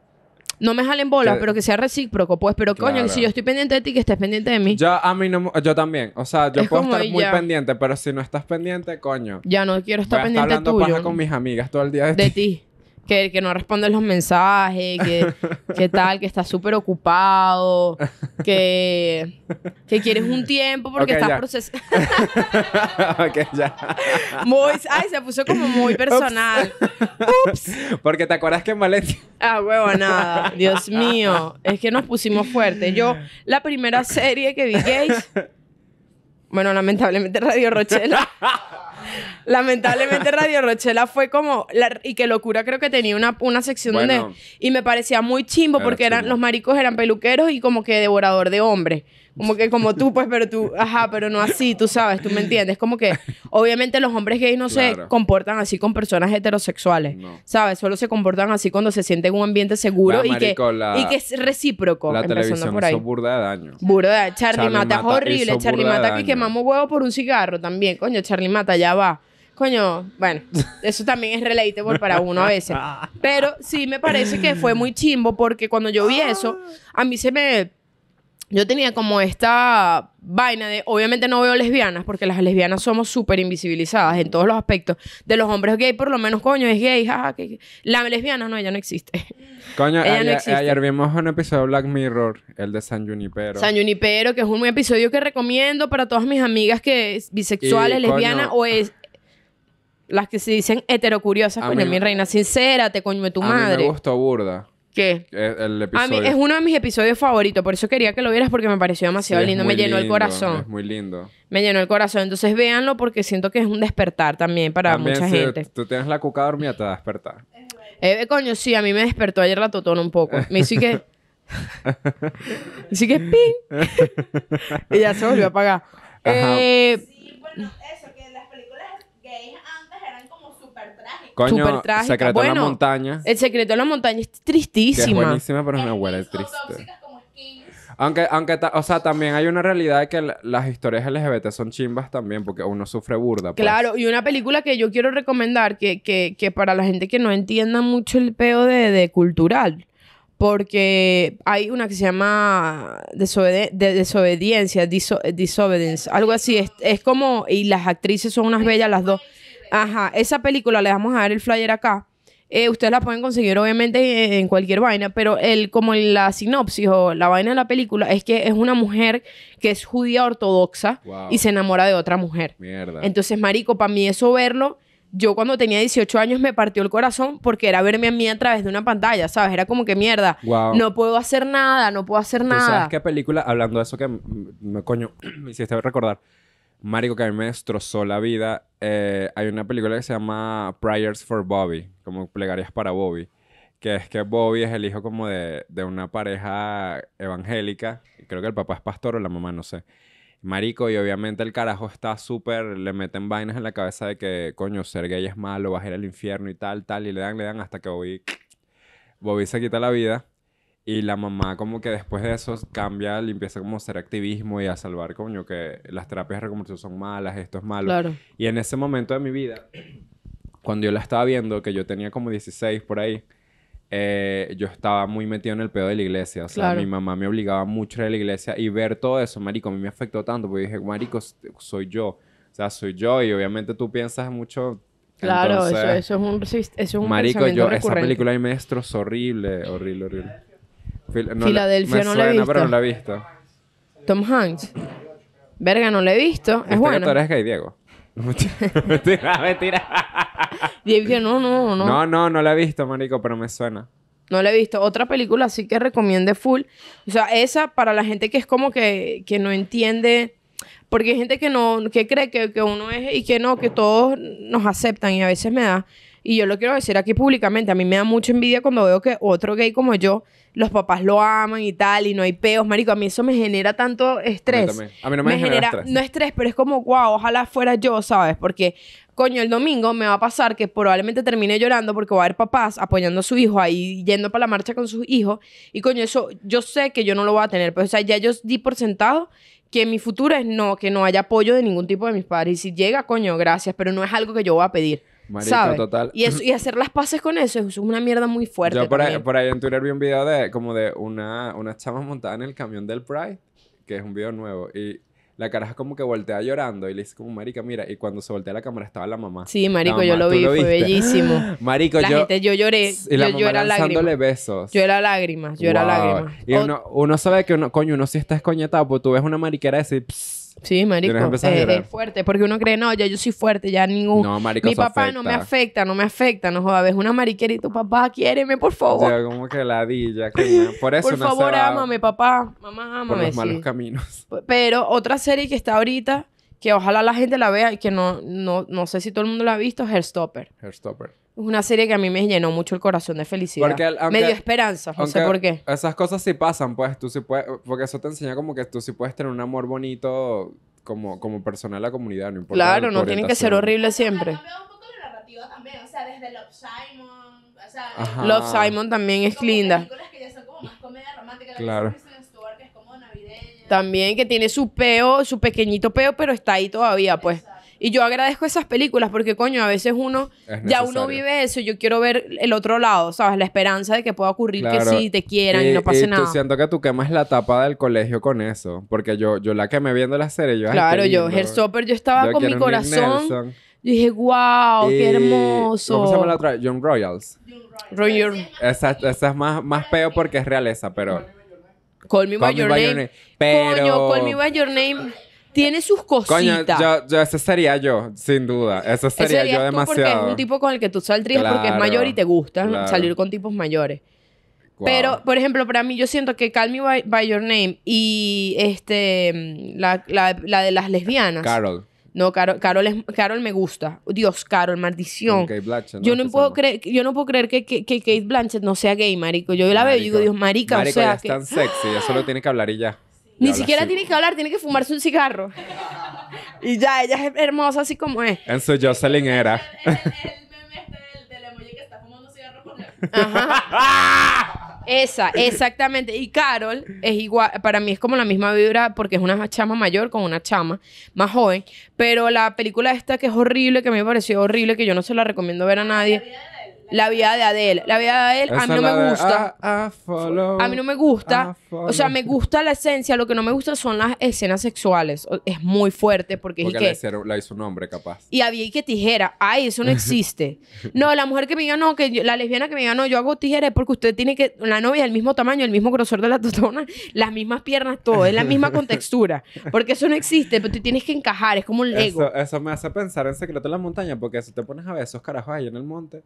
Speaker 1: no me jalen bolas, pero que sea recíproco, pues. Pero coño, si yo estoy pendiente de ti, que estés pendiente de mí.
Speaker 2: Yo a mí no, yo también. O sea, yo puedo estar muy pendiente, pero si no estás pendiente, coño. Ya
Speaker 1: no quiero estar voy a pendiente estar hablando con mis amigas todo el día de ti que, que no responde los mensajes, que, tal, que estás súper ocupado, que, que quieres un tiempo porque está estás procesando. ya. Muy, ay, se puso como muy personal.
Speaker 2: Ups. Porque te acuerdas que en Valencia.
Speaker 1: Ah, huevo, nada. Dios mío. Es que nos pusimos fuertes. Yo, la primera serie que vi Bueno, lamentablemente Radio Rochela. Lamentablemente Radio Rochela fue como... y qué locura, creo que tenía una, sección donde... Y me parecía muy chimbo porque eran, los maricos eran peluqueros y como que devorador de hombres. Como que como tú, pues, pero tú, ajá, pero no así, tú sabes, tú me entiendes. Como que obviamente los hombres gays no se comportan así con personas heterosexuales, ¿sabes? Solo se comportan así cuando se sienten en un ambiente seguro y, que, y que es recíproco. La
Speaker 2: burda de daño.
Speaker 1: Burda Charlie, Mata, es horrible. Charlie Mata que quemamos huevo por un cigarro también. Coño, Charlie Mata, ya va coño, bueno, eso también es relatable para uno a veces. Pero sí me parece que fue muy chimbo porque cuando yo vi eso, a mí se me yo tenía como esta vaina de, obviamente no veo lesbianas, porque las lesbianas somos súper invisibilizadas en todos los aspectos. De los hombres gay, por lo menos, coño, es gay, jaja, que, la lesbiana, no, ella no existe.
Speaker 2: Coño, ayer, vimos un episodio de Black Mirror, el de San Junipero. San
Speaker 1: Junipero, que es un episodio que recomiendo para todas mis amigas que es bisexuales, lesbianas o es... Las que se dicen heterocuriosas, coño, mi reina sincera, te coño de tu madre. Mí me
Speaker 2: gustó burda. ¿Qué? Eh, es uno
Speaker 1: de mis episodios favoritos, por eso quería que lo vieras porque me pareció demasiado lindo, me llenó el corazón. Es
Speaker 2: muy lindo.
Speaker 1: Me llenó el corazón, entonces véanlo porque siento que es un despertar también para mucha gente.
Speaker 2: Tú tienes la cuca dormida, te va a despertar.
Speaker 1: Eh, eh, coño, sí, a mí me despertó ayer la totona un poco. Me hizo que... Así que ping.
Speaker 2: y ya se volvió a apagar.
Speaker 1: Eh, bueno, Coño, Secreto de la montaña. El secreto de la montaña es tristísima. Que es
Speaker 2: buenísima, pero es una abuela triste. Aunque, aunque o sea, también hay una realidad de que las historias LGBT son chimbas también, porque uno sufre burda. Pues. Claro,
Speaker 1: y una película que yo quiero recomendar, que, para la gente que no entienda mucho el peo de, cultural, porque hay una que se llama de desobediencia, disobedience, algo así, es, es, como, y las actrices son unas bellas las dos. Ajá, esa película, le vamos a dar el flyer acá. Eh, ustedes la pueden conseguir obviamente en cualquier vaina, pero el, como la sinopsis o la vaina de la película es que es una mujer que es judía ortodoxa y se enamora de otra mujer. Mierda. Entonces, marico, para mí eso verlo, yo cuando tenía 18 años me partió el corazón porque era verme a mí a través de una pantalla, ¿sabes? Era como que mierda, no puedo hacer nada, no puedo hacer nada. ¿Sabes
Speaker 2: qué película? Hablando de eso que me coño, me hiciste recordar. Marico, que a mí me destrozó la vida. Eh, hay una película que se llama Prayers for Bobby, como plegarias para Bobby, que es que Bobby es el hijo como de, de una pareja evangélica. Creo que el papá es pastor o la mamá, no sé. Marico, y obviamente el carajo está súper, le meten vainas en la cabeza de que, coño, ser gay es malo, vas a ir al infierno y tal, tal, y le dan, le dan hasta que Bobby, Bobby se quita la vida. Y la mamá como que después de eso cambia, le empieza como a hacer activismo y a salvar, coño, que las terapias de reconversión son malas, esto es malo. Y en ese momento de mi vida, cuando yo la estaba viendo, que yo tenía como 16 por ahí, eh, yo estaba muy metido en el pedo de la iglesia. O sea, mi mamá me obligaba mucho a a la iglesia y ver todo eso, marico, a mí me afectó tanto porque dije, marico, soy yo. O sea, soy yo y obviamente tú piensas mucho, Claro, eso, es
Speaker 1: un, eso es un Marico, esa película
Speaker 2: y me destrozó horrible, horrible, horrible. Filadelfia no la he visto. no la he visto.
Speaker 1: Tom Hanks. Verga, no la he visto. Es bueno. Este
Speaker 2: es y Diego. mentira, mentira.
Speaker 1: Diego, no, no, no. No,
Speaker 2: no, no la he visto, marico, pero me suena.
Speaker 1: No la he visto. Otra película sí que recomiende full. O sea, esa para la gente que es como que, que no entiende. Porque hay gente que no, que cree que, que uno es y que no, que todos nos aceptan. Y a veces me da y yo lo quiero decir aquí públicamente, a mí me da mucha envidia cuando veo que otro gay como yo, los papás lo aman y tal, y no hay peos, marico, a mí eso me genera tanto estrés. A mí, no me, me genera, estrés. No estrés, pero es como, wow, ojalá fuera yo, ¿sabes? Porque, coño, el domingo me va a pasar que probablemente termine llorando porque va a haber papás apoyando a su hijo ahí, yendo para la marcha con sus hijos, y coño, eso yo sé que yo no lo voy a tener, pero, pues, o sea, ya yo di por sentado que mi futuro es no, que no haya apoyo de ningún tipo de mis padres. Y si llega, coño, gracias, pero no es algo que yo voy a pedir total. Y, y hacer las paces con eso es una mierda muy fuerte. Yo por, ahí,
Speaker 2: en Twitter vi un video de como de una, una chama montada en el camión del Pride, que es un video nuevo. Y la caraja como que voltea llorando y le dice como, marica, mira, y cuando se voltea la cámara estaba la mamá. Sí, marico, yo lo vi, fue bellísimo. Marico, la yo... yo lloré, la yo, era besos. Yo era lágrimas, yo era lágrimas. Y uno, sabe que uno, coño, uno si está escoñetado, pues tú ves una mariquera y dices,
Speaker 1: Sí, marico. Es, es, fuerte, porque uno cree, no, ya yo soy fuerte, ya ningún... No, marico, Mi papá no me afecta, no me afecta, no jodas. Ves una mariquera y tu papá, quiéreme, por favor.
Speaker 2: Yo como que la di, ya Por eso Por favor, ámame,
Speaker 1: papá. Mamá, ámame. Por los malos
Speaker 2: caminos.
Speaker 1: Pero otra serie que está ahorita, que ojalá la gente la vea y que no, no, no sé si todo el mundo la ha visto, es Hairstopper. Hairstopper. Es una serie que a mí me llenó mucho el corazón de felicidad. medio esperanza, no sé por qué.
Speaker 2: Esas cosas sí pasan, pues. Tú sí puedes... Porque eso te enseña como que tú sí puedes tener un amor bonito como, como persona de la comunidad, no importa. Claro, no tienen que ser horrible
Speaker 1: siempre. un poco la narrativa también, o sea,
Speaker 2: desde Love Simon, o sea, Love Simon
Speaker 1: también es linda. claro. También que tiene su peo, su pequeñito peo, pero está ahí todavía, pues. Y yo agradezco esas películas porque, coño, a veces uno, ya uno vive eso. Yo quiero ver el otro lado, ¿sabes? La esperanza de que pueda ocurrir que sí, te quieran y, no pase y nada.
Speaker 2: siento que tú quemas la tapa del colegio con eso. Porque yo, yo la quemé viendo la serie. Yo, claro, yo, Herzopper,
Speaker 1: yo estaba con mi corazón. Yo dije, wow, qué hermoso. ¿Cómo se llama la
Speaker 2: otra? John Royals. Royal. Esa, esa es más, más peo porque es realeza, pero...
Speaker 1: Call Me By, Your, Name.
Speaker 2: Pero... Coño, Call Me
Speaker 1: By Your Name tiene sus cositas. Coño, yo,
Speaker 2: yo, ese sería yo, sin duda. Ese sería yo demasiado. Porque es un tipo
Speaker 1: con el que tú saldrías porque es mayor y te gusta salir con tipos mayores. Pero, por ejemplo, para mí yo siento que Call Me By, Your Name y este la, la, la de las lesbianas. Carol. No, Carol, Carol, es, Carol, me gusta. Dios, Carol, maldición. Kate Blanchett, Yo, no puedo creer, yo no puedo creer que, que, Kate Blanchett no sea gay, marico. Yo la veo y digo, Dios, marica, o sea... es tan
Speaker 2: sexy, eso lo tiene que hablar y ya.
Speaker 1: Ni siquiera tiene que hablar, tiene que fumarse un cigarro. y ya, ella es hermosa así como es.
Speaker 2: En su Jocelyn era. meme este del, que está fumando
Speaker 1: con él. Esa, exactamente. Y Carol es igual, para mí es como la misma vibra porque es una chama mayor con una chama más joven. Pero la película esta que es horrible, que a mí me pareció horrible, que yo no se la recomiendo ver a nadie la vida de Adele. La vida de Adele a mí no me gusta. Ah, ah, a mí no me gusta. Ah, o sea, me gusta la esencia. Lo que no me gusta son las escenas sexuales. Es muy fuerte porque, es
Speaker 2: que... La hizo un hombre, capaz.
Speaker 1: Y había que tijera. Ay, eso no
Speaker 2: existe.
Speaker 1: no, la mujer que me diga no, que la lesbiana que me diga no, yo hago tijera es porque usted tiene que... La novia del mismo tamaño, el mismo grosor de la totona, las mismas piernas, todo. Es la misma contextura. Porque eso no existe. Pero tú tienes que encajar. Es como un Lego. Eso,
Speaker 2: eso me hace pensar en Secreto en la Montaña porque si te pones a ver esos carajos ahí en el monte...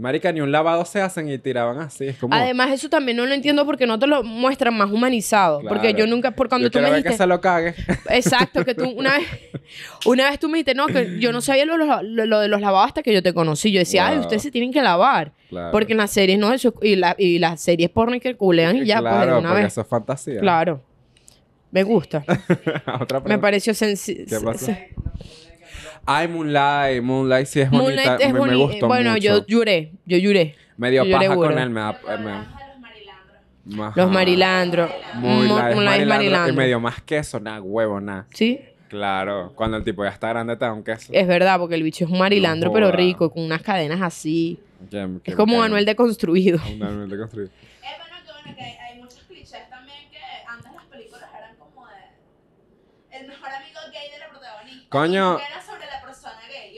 Speaker 2: Marica, ni un lavado se hacen y tiraban así. Además,
Speaker 1: eso también no lo entiendo porque no te lo muestran más humanizado. Porque yo nunca, por cuando tú me dijiste. que se lo cague. Exacto, que tú una vez, una vez tú me dijiste, no, que yo no sabía lo, de los lavados hasta que yo te conocí. Yo decía, ay, ustedes se tienen que lavar. Porque en las series no, eso, y, la, y las series porno que culean y ya, pues, claro, una Eso
Speaker 2: es fantasía. Claro. Me gusta. Otra me
Speaker 1: pareció sencillo. ¿Qué
Speaker 2: Ay, Moonlight. Moonlight sí es Moonlight bonita. me, me Bueno, yo
Speaker 1: lloré. Yo lloré. Me dio paja con él.
Speaker 2: Me da... Eh, me... Ajá. Los
Speaker 1: marilandros. Muy Moonlight marilandro. Y me dio
Speaker 2: más queso. Nada, huevo, nada. ¿Sí? Claro. Cuando el tipo ya está grande te un queso.
Speaker 1: Es verdad, porque el bicho es un marilandro, pero rico. Con unas cadenas así. es como un Manuel de Construido Manuel Es eh, bueno que, bueno, que hay muchos clichés también que antes las películas eran como de... El mejor amigo gay de la protagonista. Coño.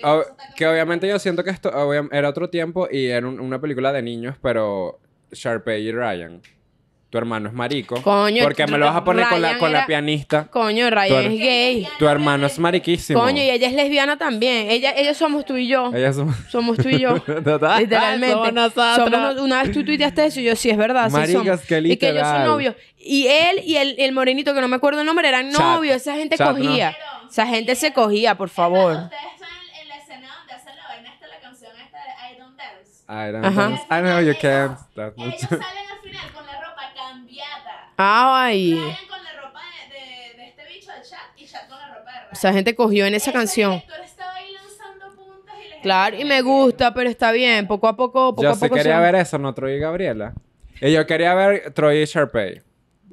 Speaker 1: Ah,
Speaker 2: que obviamente yo siento que esto ah, era otro tiempo y era una película de niños, pero Sharpay y Ryan. Tu hermano es marico. Coño, porque me lo vas a poner con, la, con la pianista.
Speaker 1: Coño, Ryan es gay.
Speaker 2: Tu hermano es mariquísimo. Coño, y
Speaker 1: ella es lesbiana también. Ella, ellos somos tú y yo. somos... tú y yo. literalmente. una vez tú tuiteaste eso y yo, sí, es verdad. Maricas, Y que ellos son novios. Y él y el, morenito, que no me acuerdo el nombre, eran novios. Esa gente cogía. Esa gente se cogía, por favor. I ah, don't, Ajá. I know ah, you can't. Ellos salen al final con la ropa cambiada. Ay. Salen con la ropa de, de, de este bicho al Chat y Chat con la ropa de Ryan. O sea, gente cogió en esa Ese canción. Estaba ahí lanzando puntas y Claro, y me gusta, pero está bien. Poco a poco, poco yo a poco. Yo sí quería son... ver eso, no
Speaker 2: Troy y Gabriela. Y yo quería ver Troy y Sharpay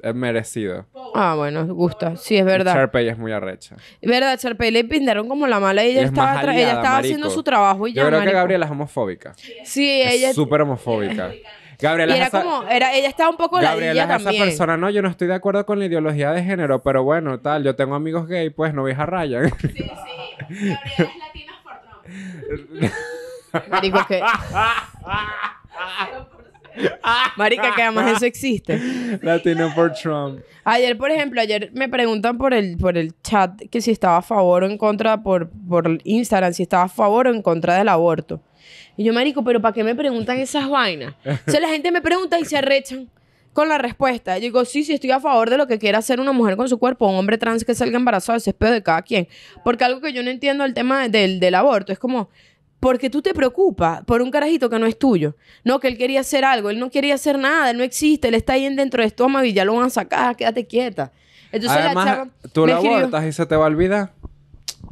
Speaker 2: es merecido.
Speaker 1: Ah, bueno, gusta. Sí, es verdad.
Speaker 2: Charpey es muy arrecha.
Speaker 1: Verdad, Charpey. le pintaron como la mala y ella estaba, ella estaba haciendo su trabajo y Yo ya. Yo creo que Gabriela
Speaker 2: es homofóbica.
Speaker 1: Sí, ella es
Speaker 2: súper homofóbica. Gabriela y era como,
Speaker 1: era, ella estaba un poco Gabriela la es también. esa persona,
Speaker 2: no, yo no estoy de acuerdo con la ideología de género, pero bueno, tal, yo tengo amigos gay, pues no veis a Ryan. Sí, sí. Gabriela es latina por me Marico, que...
Speaker 1: Marica, que además eso existe.
Speaker 2: Latino por Trump.
Speaker 1: Ayer, por ejemplo, ayer me preguntan por el, por el chat que si estaba a favor o en contra, por, por Instagram, si estaba a favor o en contra del aborto. Y yo, marico, ¿pero para qué me preguntan esas vainas? O sea, la gente me pregunta y se arrechan con la respuesta. Yo digo, sí, sí, estoy a favor de lo que quiera hacer una mujer con su cuerpo, un hombre trans que salga embarazado, ese es pedo de cada quien. Porque algo que yo no entiendo el tema del, del aborto es como, porque tú te preocupas por un carajito que no es tuyo. No, que él quería hacer algo, él no quería hacer nada, él no existe, él está ahí dentro de estómago y ya lo van a sacar, quédate quieta. Entonces Además, la chava tú lo la abortas
Speaker 2: y se te va a olvidar.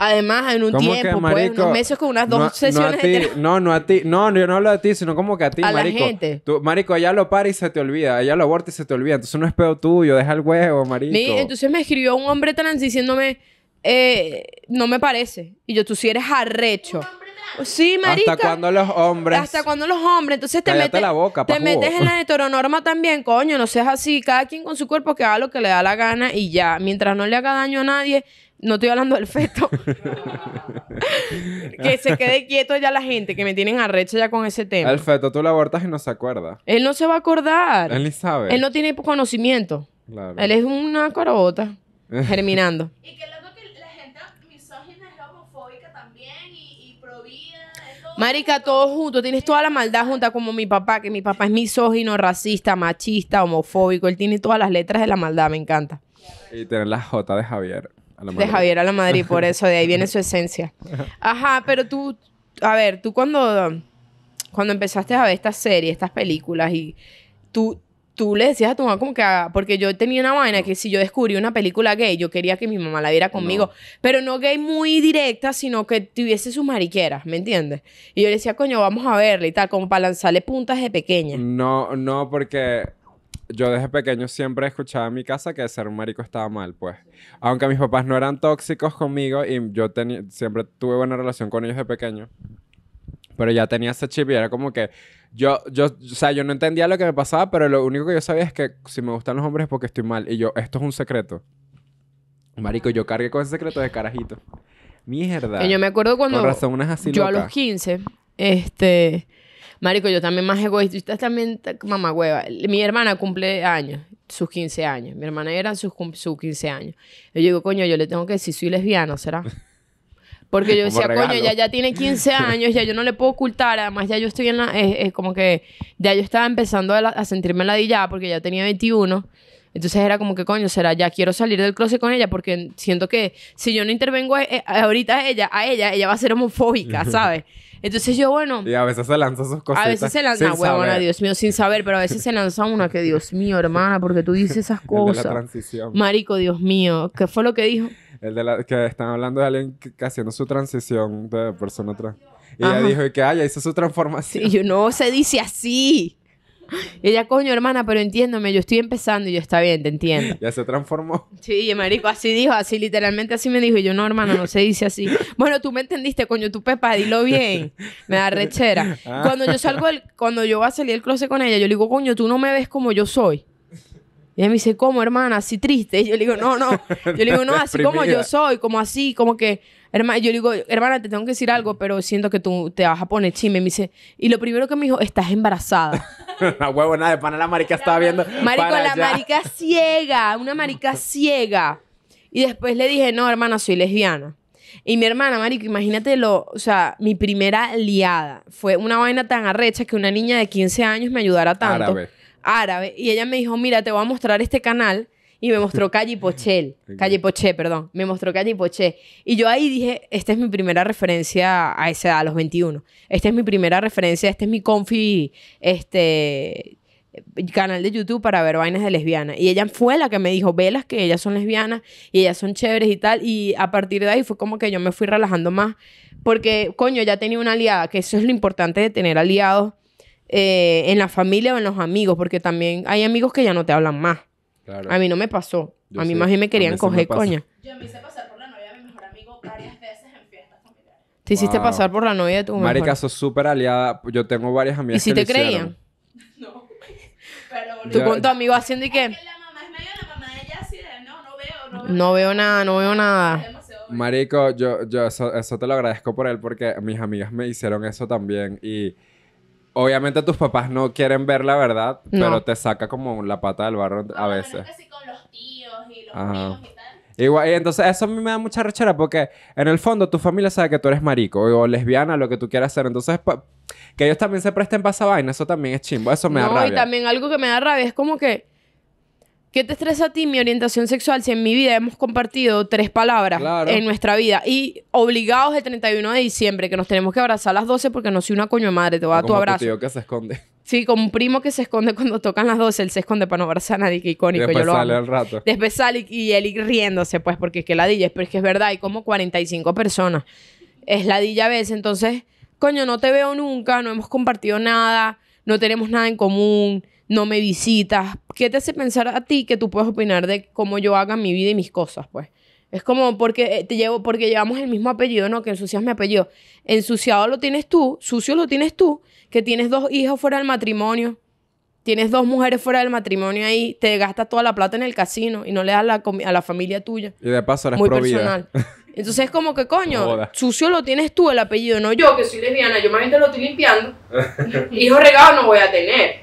Speaker 1: Además, en un tiempo, que, pues, marico, unos meses con unas dos sesiones. No, a ti,
Speaker 2: no, no a ti. No, yo no hablo de ti, sino como que a ti, a marico. La gente. marico, allá lo para y se te olvida. Allá lo aborta y se te olvida. Entonces no es pedo tuyo. Deja el huevo, marico. Y, entonces
Speaker 1: me escribió un hombre trans diciéndome... Eh, no me parece. Y yo, tú sí eres arrecho. Sí, marica. Hasta cuando
Speaker 2: los hombres. Hasta
Speaker 1: cuando los hombres. Entonces te metes. te metes en la heteronorma también, coño. No seas así. Cada quien con su cuerpo que haga lo que le da la gana y ya. Mientras no le haga daño a nadie. No estoy hablando del feto.
Speaker 2: que se quede
Speaker 1: quieto ya la gente, que me tienen arrecha ya con ese tema. El
Speaker 2: feto tú lo abortas y no se acuerda.
Speaker 1: Él no se va a acordar. Él ni sabe. Él no tiene conocimiento. Claro. Él es una corobota
Speaker 2: germinando.
Speaker 1: ¿Y Marica, todo junto, tienes toda la maldad junta como mi papá, que mi papá es misógino, racista, machista, homofóbico, él tiene todas las letras de la maldad, me encanta.
Speaker 2: Y tener la J de Javier. A la de Javier
Speaker 1: a la Madrid, por eso, de ahí viene su esencia. Ajá, pero tú, a ver, tú cuando, cuando empezaste a ver estas series, estas películas, y tú, tú le decías a tu mamá como que ah", porque yo tenía una vaina que si yo descubrí una película gay, yo quería que mi mamá la viera conmigo, pero no gay muy directa, sino que tuviese sus mariqueras, ¿me entiendes? Y yo le decía, coño, vamos a verla y tal, como para lanzarle puntas de pequeña.
Speaker 2: No, no, porque yo desde pequeño siempre escuchaba en mi casa que ser un marico estaba mal, pues. Aunque mis papás no eran tóxicos conmigo y yo siempre tuve buena relación con ellos de pequeño. Pero ya tenía ese chip y era como que yo, yo, o sea, yo no entendía lo que me pasaba, pero lo único que yo sabía es que si me gustan los hombres es porque estoy mal. Y yo, esto es un secreto. Marico, yo cargué con ese secreto de carajito. Mierda.
Speaker 1: Y yo me acuerdo cuando. Yo a los 15, este. Marico, yo también más egoísta. también, mamá hueva. Mi hermana cumple años, sus 15 años. Mi hermana era sus, 15 años. yo digo, coño, yo le tengo que decir, soy lesbiana, ¿será? Porque yo decía, coño, ya, ya tiene 15 años, ya yo no le puedo ocultar. Además, ya yo estoy en la. Es eh, eh, como que. Ya yo estaba empezando a, a sentirme ladillada porque ya tenía 21. Entonces era como que, coño, será, ya quiero salir del closet con ella porque siento que si yo no intervengo eh, ahorita a ella, a ella, ella va a ser homofóbica, ¿sabes? Entonces yo, bueno...
Speaker 2: Y a veces se lanza sus cosas. A veces se lanza, huevona, Dios
Speaker 1: mío, sin saber, pero a veces se lanza una que, Dios mío, hermana, porque tú dices esas cosas. la
Speaker 2: transición.
Speaker 1: Marico, Dios mío, ¿qué fue lo que dijo?
Speaker 2: El de la, que están hablando de alguien que, haciendo su transición de persona trans. Y ella dijo que, ay, ah, hizo su transformación. Y yo,
Speaker 1: no, se dice así. Y ella, coño, hermana, pero entiéndome, yo estoy empezando y yo, está bien, te entiendo.
Speaker 2: Ya se transformó.
Speaker 1: Sí, y marico, así dijo, así, literalmente así me dijo. Y yo, no, hermana, no se dice así. Bueno, tú me entendiste, coño, tú pepa, dilo bien. Me da rechera. Ah. Cuando yo salgo, el cuando yo voy a salir el closet con ella, yo le digo, coño, tú no me ves como yo soy. Y ella me dice, ¿cómo, hermana? Así triste. Y yo le digo, no, no. Yo le digo, no, así como yo soy, como así, como que... Hermana, yo le digo, hermana, te tengo que decir algo, pero siento que tú te vas a poner chime. Y me dice, y lo primero que me dijo, estás embarazada.
Speaker 2: la huevo, nada, de pana la marica estaba viendo. Marico, la marica
Speaker 1: ciega, una marica ciega. Y después le dije, no, hermana, soy lesbiana. Y mi hermana, marico, imagínate lo, o sea, mi primera liada. Fue una vaina tan arrecha que una niña de 15 años me ayudara tanto árabe y ella me dijo, mira, te voy a mostrar este canal. Y me mostró Calle Pochel, Calle Poché, perdón, me mostró Calle Poché. Y yo ahí dije, esta es mi primera referencia a esa edad, a los 21. Esta es mi primera referencia, este es mi confi, este, canal de YouTube para ver vainas de lesbianas. Y ella fue la que me dijo, velas que ellas son lesbianas y ellas son chéveres y tal. Y a partir de ahí fue como que yo me fui relajando más. Porque, coño, ya tenía una aliada, que eso es lo importante de tener aliados eh, en la familia o en los amigos, porque también hay amigos que ya no te hablan más. A mí no me pasó. a mí más bien me querían coger, coña. Yo me pasar por la novia de mi mejor amigo varias veces en fiestas familiares. Te hiciste pasar por la novia de tu Marica,
Speaker 2: sos súper aliada. Yo tengo varias amigas ¿Y si te creían?
Speaker 1: no. Pero, Tú con tu amigo haciendo y qué? No veo nada, no veo nada.
Speaker 2: Marico, yo, yo eso, eso, te lo agradezco por él porque mis amigas me hicieron eso también y obviamente tus papás no quieren ver la verdad, pero te saca como la pata del barro a veces. con los tíos y los Igual, y entonces eso a mí me da mucha rechera porque en el fondo tu familia sabe que tú eres marico o lesbiana, lo que tú quieras hacer Entonces, que ellos también se presten para esa vaina, eso también es chimbo, eso me da rabia. y
Speaker 1: también algo que me da rabia es como que ¿Qué te estresa a ti mi orientación sexual si en mi vida hemos compartido tres palabras en nuestra vida? Y obligados el 31 de diciembre, que nos tenemos que abrazar a las 12 porque no soy una coño madre, te voy a dar tu abrazo. Tío
Speaker 2: que se esconde.
Speaker 1: Sí, con un primo que se esconde cuando tocan las 12, él se esconde para no abrazar a nadie, que icónico, yo lo sale al rato. Después sale y, él riéndose, pues, porque es que ladilla, pero es que es verdad, hay como 45 personas. Es ladilla a veces, entonces, coño, no te veo nunca, no hemos compartido nada, no tenemos nada en común no me visitas. ¿Qué te hace pensar a ti que tú puedes opinar de cómo yo haga mi vida y mis cosas, pues? Es como porque eh, te llevo, porque llevamos el mismo apellido, ¿no? Que ensucias mi apellido. Ensuciado lo tienes tú, sucio lo tienes tú, que tienes dos hijos fuera del matrimonio, tienes dos mujeres fuera del matrimonio ahí, te gastas toda la plata en el casino y no le das la a la familia tuya.
Speaker 2: Y de paso eres Muy
Speaker 1: Entonces es como que, coño, sucio lo tienes tú el apellido, no yo, que soy lesbiana, yo más bien te lo estoy limpiando. Hijo regado no voy a tener.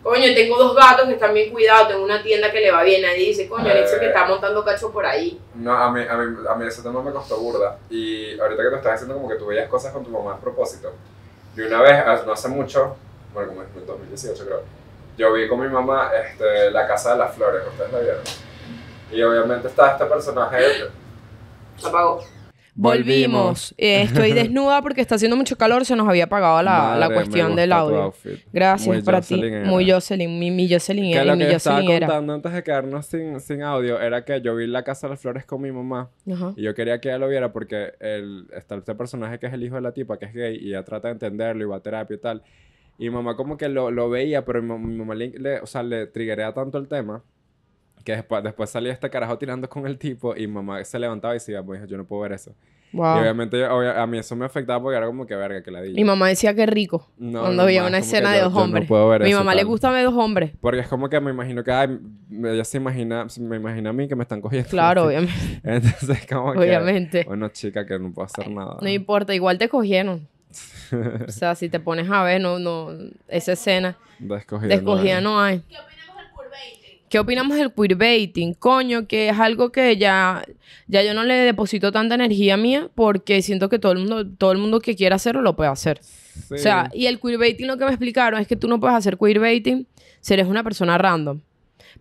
Speaker 1: Coño, tengo dos gatos que están bien cuidados, tengo una tienda que le va bien. Nadie dice, coño, eh, que está montando cacho por ahí.
Speaker 2: No, a mí, a mí, ese tema me costó burda. Y ahorita que te estás diciendo como que tú veías cosas con tu mamá a propósito. Y una vez, ah, no hace mucho, bueno, como en 2018 creo, yo vi con mi mamá este, La Casa de las Flores, ¿ustedes la vieron? Y obviamente está este personaje
Speaker 1: Volvimos. Eh, estoy desnuda porque está haciendo mucho calor. Se nos había apagado la, cuestión del audio. Gracias para ti. Muy Jocelyn. Mi, Jocelyn era. Lo que estaba contando
Speaker 2: antes de quedarnos sin, audio era que yo vi La Casa de las Flores con mi mamá. Y yo quería que ella lo viera porque el, está este personaje que es el hijo de la tipa, que es gay, y ella trata de entenderlo y va a terapia y tal. Y mamá como que lo, veía, pero mi, mamá le, o sea, le tanto el tema que después, después salía este carajo tirando con el tipo y mamá se levantaba y decía pues yo no puedo ver eso. Y obviamente a mí eso me afectaba porque era como que verga que la di. Mi mamá decía
Speaker 1: que rico cuando había una escena de dos hombres. mi mamá le gusta ver dos hombres.
Speaker 2: Porque es como que me imagino que ella se imagina, me imagina a mí que me están cogiendo. Claro, obviamente. Entonces como obviamente. que chica que no puede hacer nada. No
Speaker 1: importa, igual te cogieron.
Speaker 2: o
Speaker 1: sea, si te pones a ver, no, no, esa escena.
Speaker 2: Descogida, descogida
Speaker 1: no hay. No hay. ¿Qué opinamos del queerbaiting? Coño, que es algo que ya, ya yo no le deposito tanta energía mía porque siento que todo el mundo, todo el mundo que quiera hacerlo lo puede hacer. O sea, y el queerbaiting lo que me explicaron es que tú no puedes hacer queerbaiting si eres una persona random.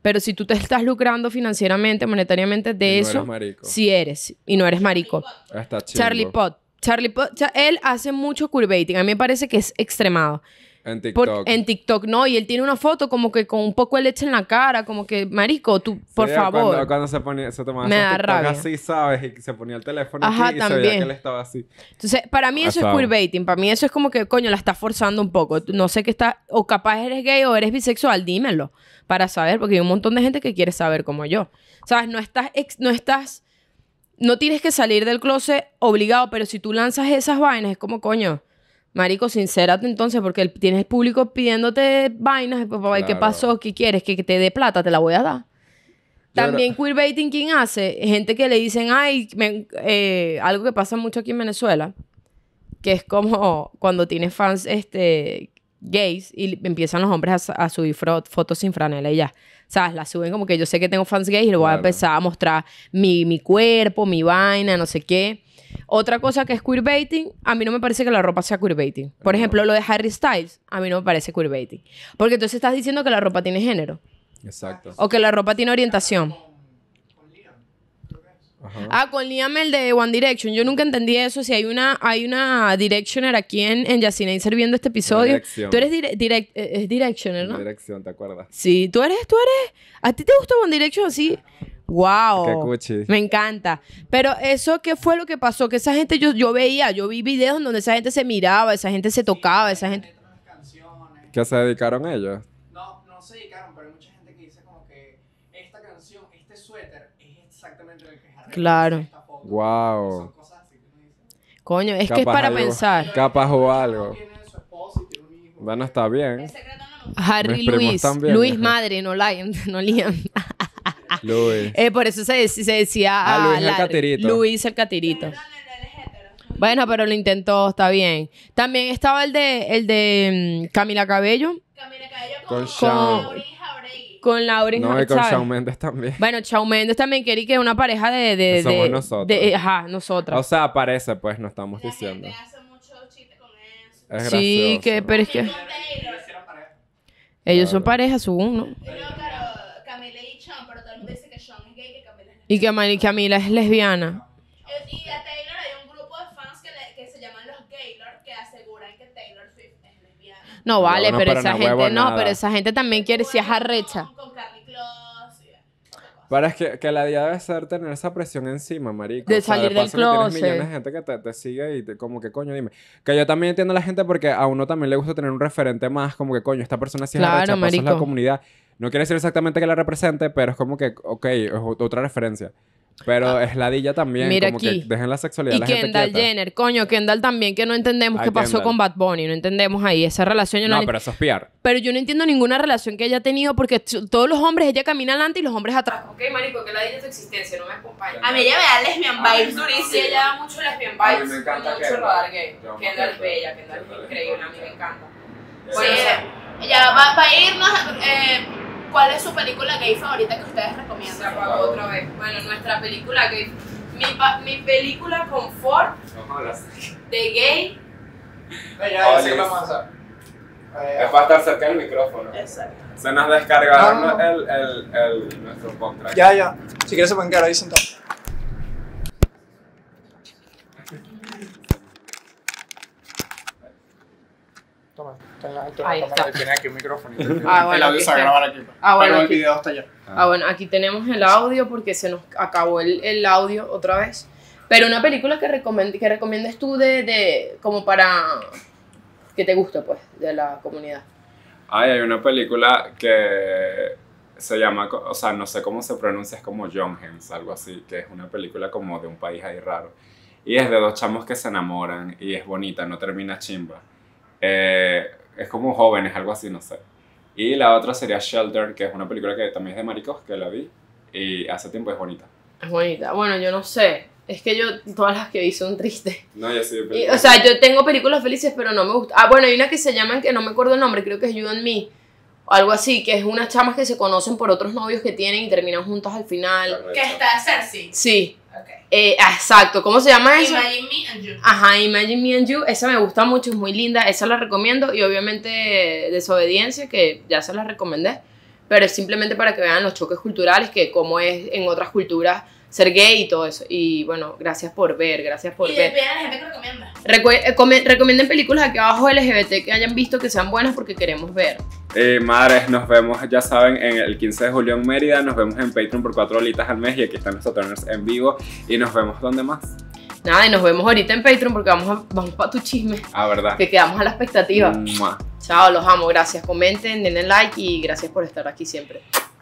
Speaker 1: Pero si tú te estás lucrando financieramente, monetariamente de eso, si eres y no eres marico. Ah, Charlie Pot. Charlie Pot, Charlie él hace mucho queerbaiting. A mí me parece que es extremado. En TikTok. en TikTok, no. Y él tiene una foto como que con un poco de leche en la cara, como que, marico, tú, por favor.
Speaker 2: Cuando, cuando, se tomaba me da así, ¿sabes? Y se ponía el teléfono Ajá, y también. que él estaba así.
Speaker 1: Entonces, para mí eso es queerbaiting. Para mí eso es como que, coño, la está forzando un poco. No sé qué está... O capaz eres gay o eres bisexual, dímelo. Para saber, porque hay un montón de gente que quiere saber como yo. ¿Sabes? No estás... no estás... No tienes que salir del closet obligado, pero si tú lanzas esas vainas, es como, coño... Marico, sincérate entonces, porque tienes el público pidiéndote vainas. Pues, ¿qué pasó? ¿Qué quieres? ¿Que te dé plata? Te la voy a dar. También queerbaiting, ¿quién hace? Gente que le dicen, ay, eh, algo que pasa mucho aquí en Venezuela, que es como cuando tienes fans este, gays y empiezan los hombres a, subir fotos sin franela y ya. ¿Sabes? La suben como que yo sé que tengo fans gays y les voy a empezar a mostrar mi, mi cuerpo, mi vaina, no sé qué. Otra cosa que es queerbaiting, a mí no me parece que la ropa sea queerbaiting. Por ejemplo, lo de Harry Styles, a mí no me parece queerbaiting. Porque entonces estás diciendo que la ropa tiene género. Exacto. O que la ropa tiene orientación. Ah, con Liam el de One Direction. Yo nunca entendí eso. Si hay una, hay una Directioner aquí en, en Yacine viendo este episodio. Tú eres direct, eh, Directioner, ¿no?
Speaker 2: Dirección, ¿te acuerdas?
Speaker 1: Sí, tú eres, tú eres. ¿A ti te gusta One Direction así? Wow. Me encanta. Pero eso, ¿qué fue lo que pasó? Que esa gente, yo, veía, yo vi videos donde esa gente se miraba, esa gente se tocaba, esa gente...
Speaker 2: ¿Qué se dedicaron ellos? No, no se dedicaron, pero hay mucha gente que dice como que esta canción, este suéter, es exactamente el que es Claro. Wow. Coño, es que es para pensar. Capaz o algo. Bueno, está bien. Harry Luis, Luis
Speaker 1: Madre, no Liam, Luis. Eh, por eso se, decía ah, Luis, el Catirito. Bueno, pero lo intentó, está bien. También estaba el de el de mm, Camila Cabello. Camila Cabello con, con, con con Laura No, y con Shawn Mendes también. Bueno, Shawn Mendes también quería que una pareja de... de Somos de, nosotros. ajá, nosotras. O
Speaker 2: sea, parece, pues, no estamos diciendo. hace mucho chiste con eso. sí, que, pero es
Speaker 1: que... Ellos son pareja, según, ¿no? Y que, que Camila es lesbiana. Y eh, a Taylor hay un grupo de fans que, le, que se llaman los Gaylord que aseguran que Taylor Swift es lesbiana.
Speaker 2: No vale, pero esa gente no, pero esa gente también
Speaker 1: quiere si es arrecha. Con, con Carly Close.
Speaker 2: es que, que la idea debe ser tener esa presión encima, marico. De salir del closet. que millones de gente que te, te sigue y te- como que coño, dime. Que yo también entiendo a la gente porque a uno también le gusta tener un referente más, como que coño, esta persona sí es Claro, arrecha, Eso es la comunidad. No quiere decir exactamente que la represente, pero es como que, ok, es otra referencia. Pero ah, es ladilla también, mira como aquí. que dejen la sexualidad. Y la Kendall Jenner,
Speaker 1: coño, Kendall también, que no entendemos qué pasó con Bad Bunny, no entendemos ahí esa relación. Yo no, no, pero eso es PR. Pero yo no entiendo ninguna relación que ella ha tenido porque todos los hombres, ella camina adelante y los hombres atrás. Ok, marico, que ladilla su existencia, no me acompaña. A mí ella me da lesbian vibes durísimo. Ella da mucho lesbian vibes, me encanta mucho rodar gay. Kendall es bella, Kendall es increíble, a mí me encanta. Oye Ella va, a irnos... Eh, ¿Cuál es su película gay favorita que ustedes recomiendan? Se apagó otra vez. Bueno, nuestra película gay. Mi, pa mi película confort de gay. Ella eh, es
Speaker 2: Es para estar cerca del micrófono. Exacto. Se nos descargaron no, El, el, el, nuestro podcast. Ya, ya. Si quieres se pueden quedar ahí sentados. Ahí está. Ah, bueno, aquí. Ah,
Speaker 1: bueno, tenemos el audio porque se nos acabó el, el audio otra vez. Pero una película que, recomend que recomiendes tú de, de, como para que te guste, pues, de la comunidad.
Speaker 2: Ay, hay una película que se llama, o sea, no sé cómo se pronuncia, es como Hens, algo así, que es una película como de un país ahí raro. Y es de dos chamos que se enamoran y es bonita, no termina chimba. Eh, es como jóvenes, algo así, no sé. Y la otra sería Shelter, que es una película que también es de maricos, que la vi y hace tiempo es bonita.
Speaker 1: Es bonita. Bueno, yo no sé. Es que yo, todas las que vi son tristes.
Speaker 2: No, yo sí. Y, o sea, yo
Speaker 1: tengo películas felices, pero no me gusta. Ah, bueno, hay una que se llama, que no me acuerdo el nombre, creo que es You and Me. O algo así, que es unas chamas que se conocen por otros novios que tienen y terminan juntas al final. Que está Cersei. Sí. Eh, exacto, ¿cómo se llama eso? Imagine Me and You. Ajá, Imagine Me and You, esa me gusta mucho, es muy linda, esa la recomiendo y obviamente Desobediencia, que ya se la recomendé, pero es simplemente para que vean los choques culturales, que cómo es en otras culturas ser gay y todo eso. Y bueno, gracias por ver, gracias por ver. Vean que recomienda. Eh, recomienden películas aquí abajo LGBT que hayan visto que sean buenas porque queremos ver.
Speaker 2: Eh, madres, nos vemos, ya saben, en el 15 de julio en Mérida. Nos vemos en Patreon por cuatro horitas al mes y aquí están nuestros Saturners en vivo. Y nos vemos donde más.
Speaker 1: Nada, nos vemos ahorita en Patreon porque vamos, vamos para tu chisme. Ah, verdad. Que quedamos a la expectativa. Chao, los amo, gracias. Comenten, denle like y gracias por estar aquí siempre.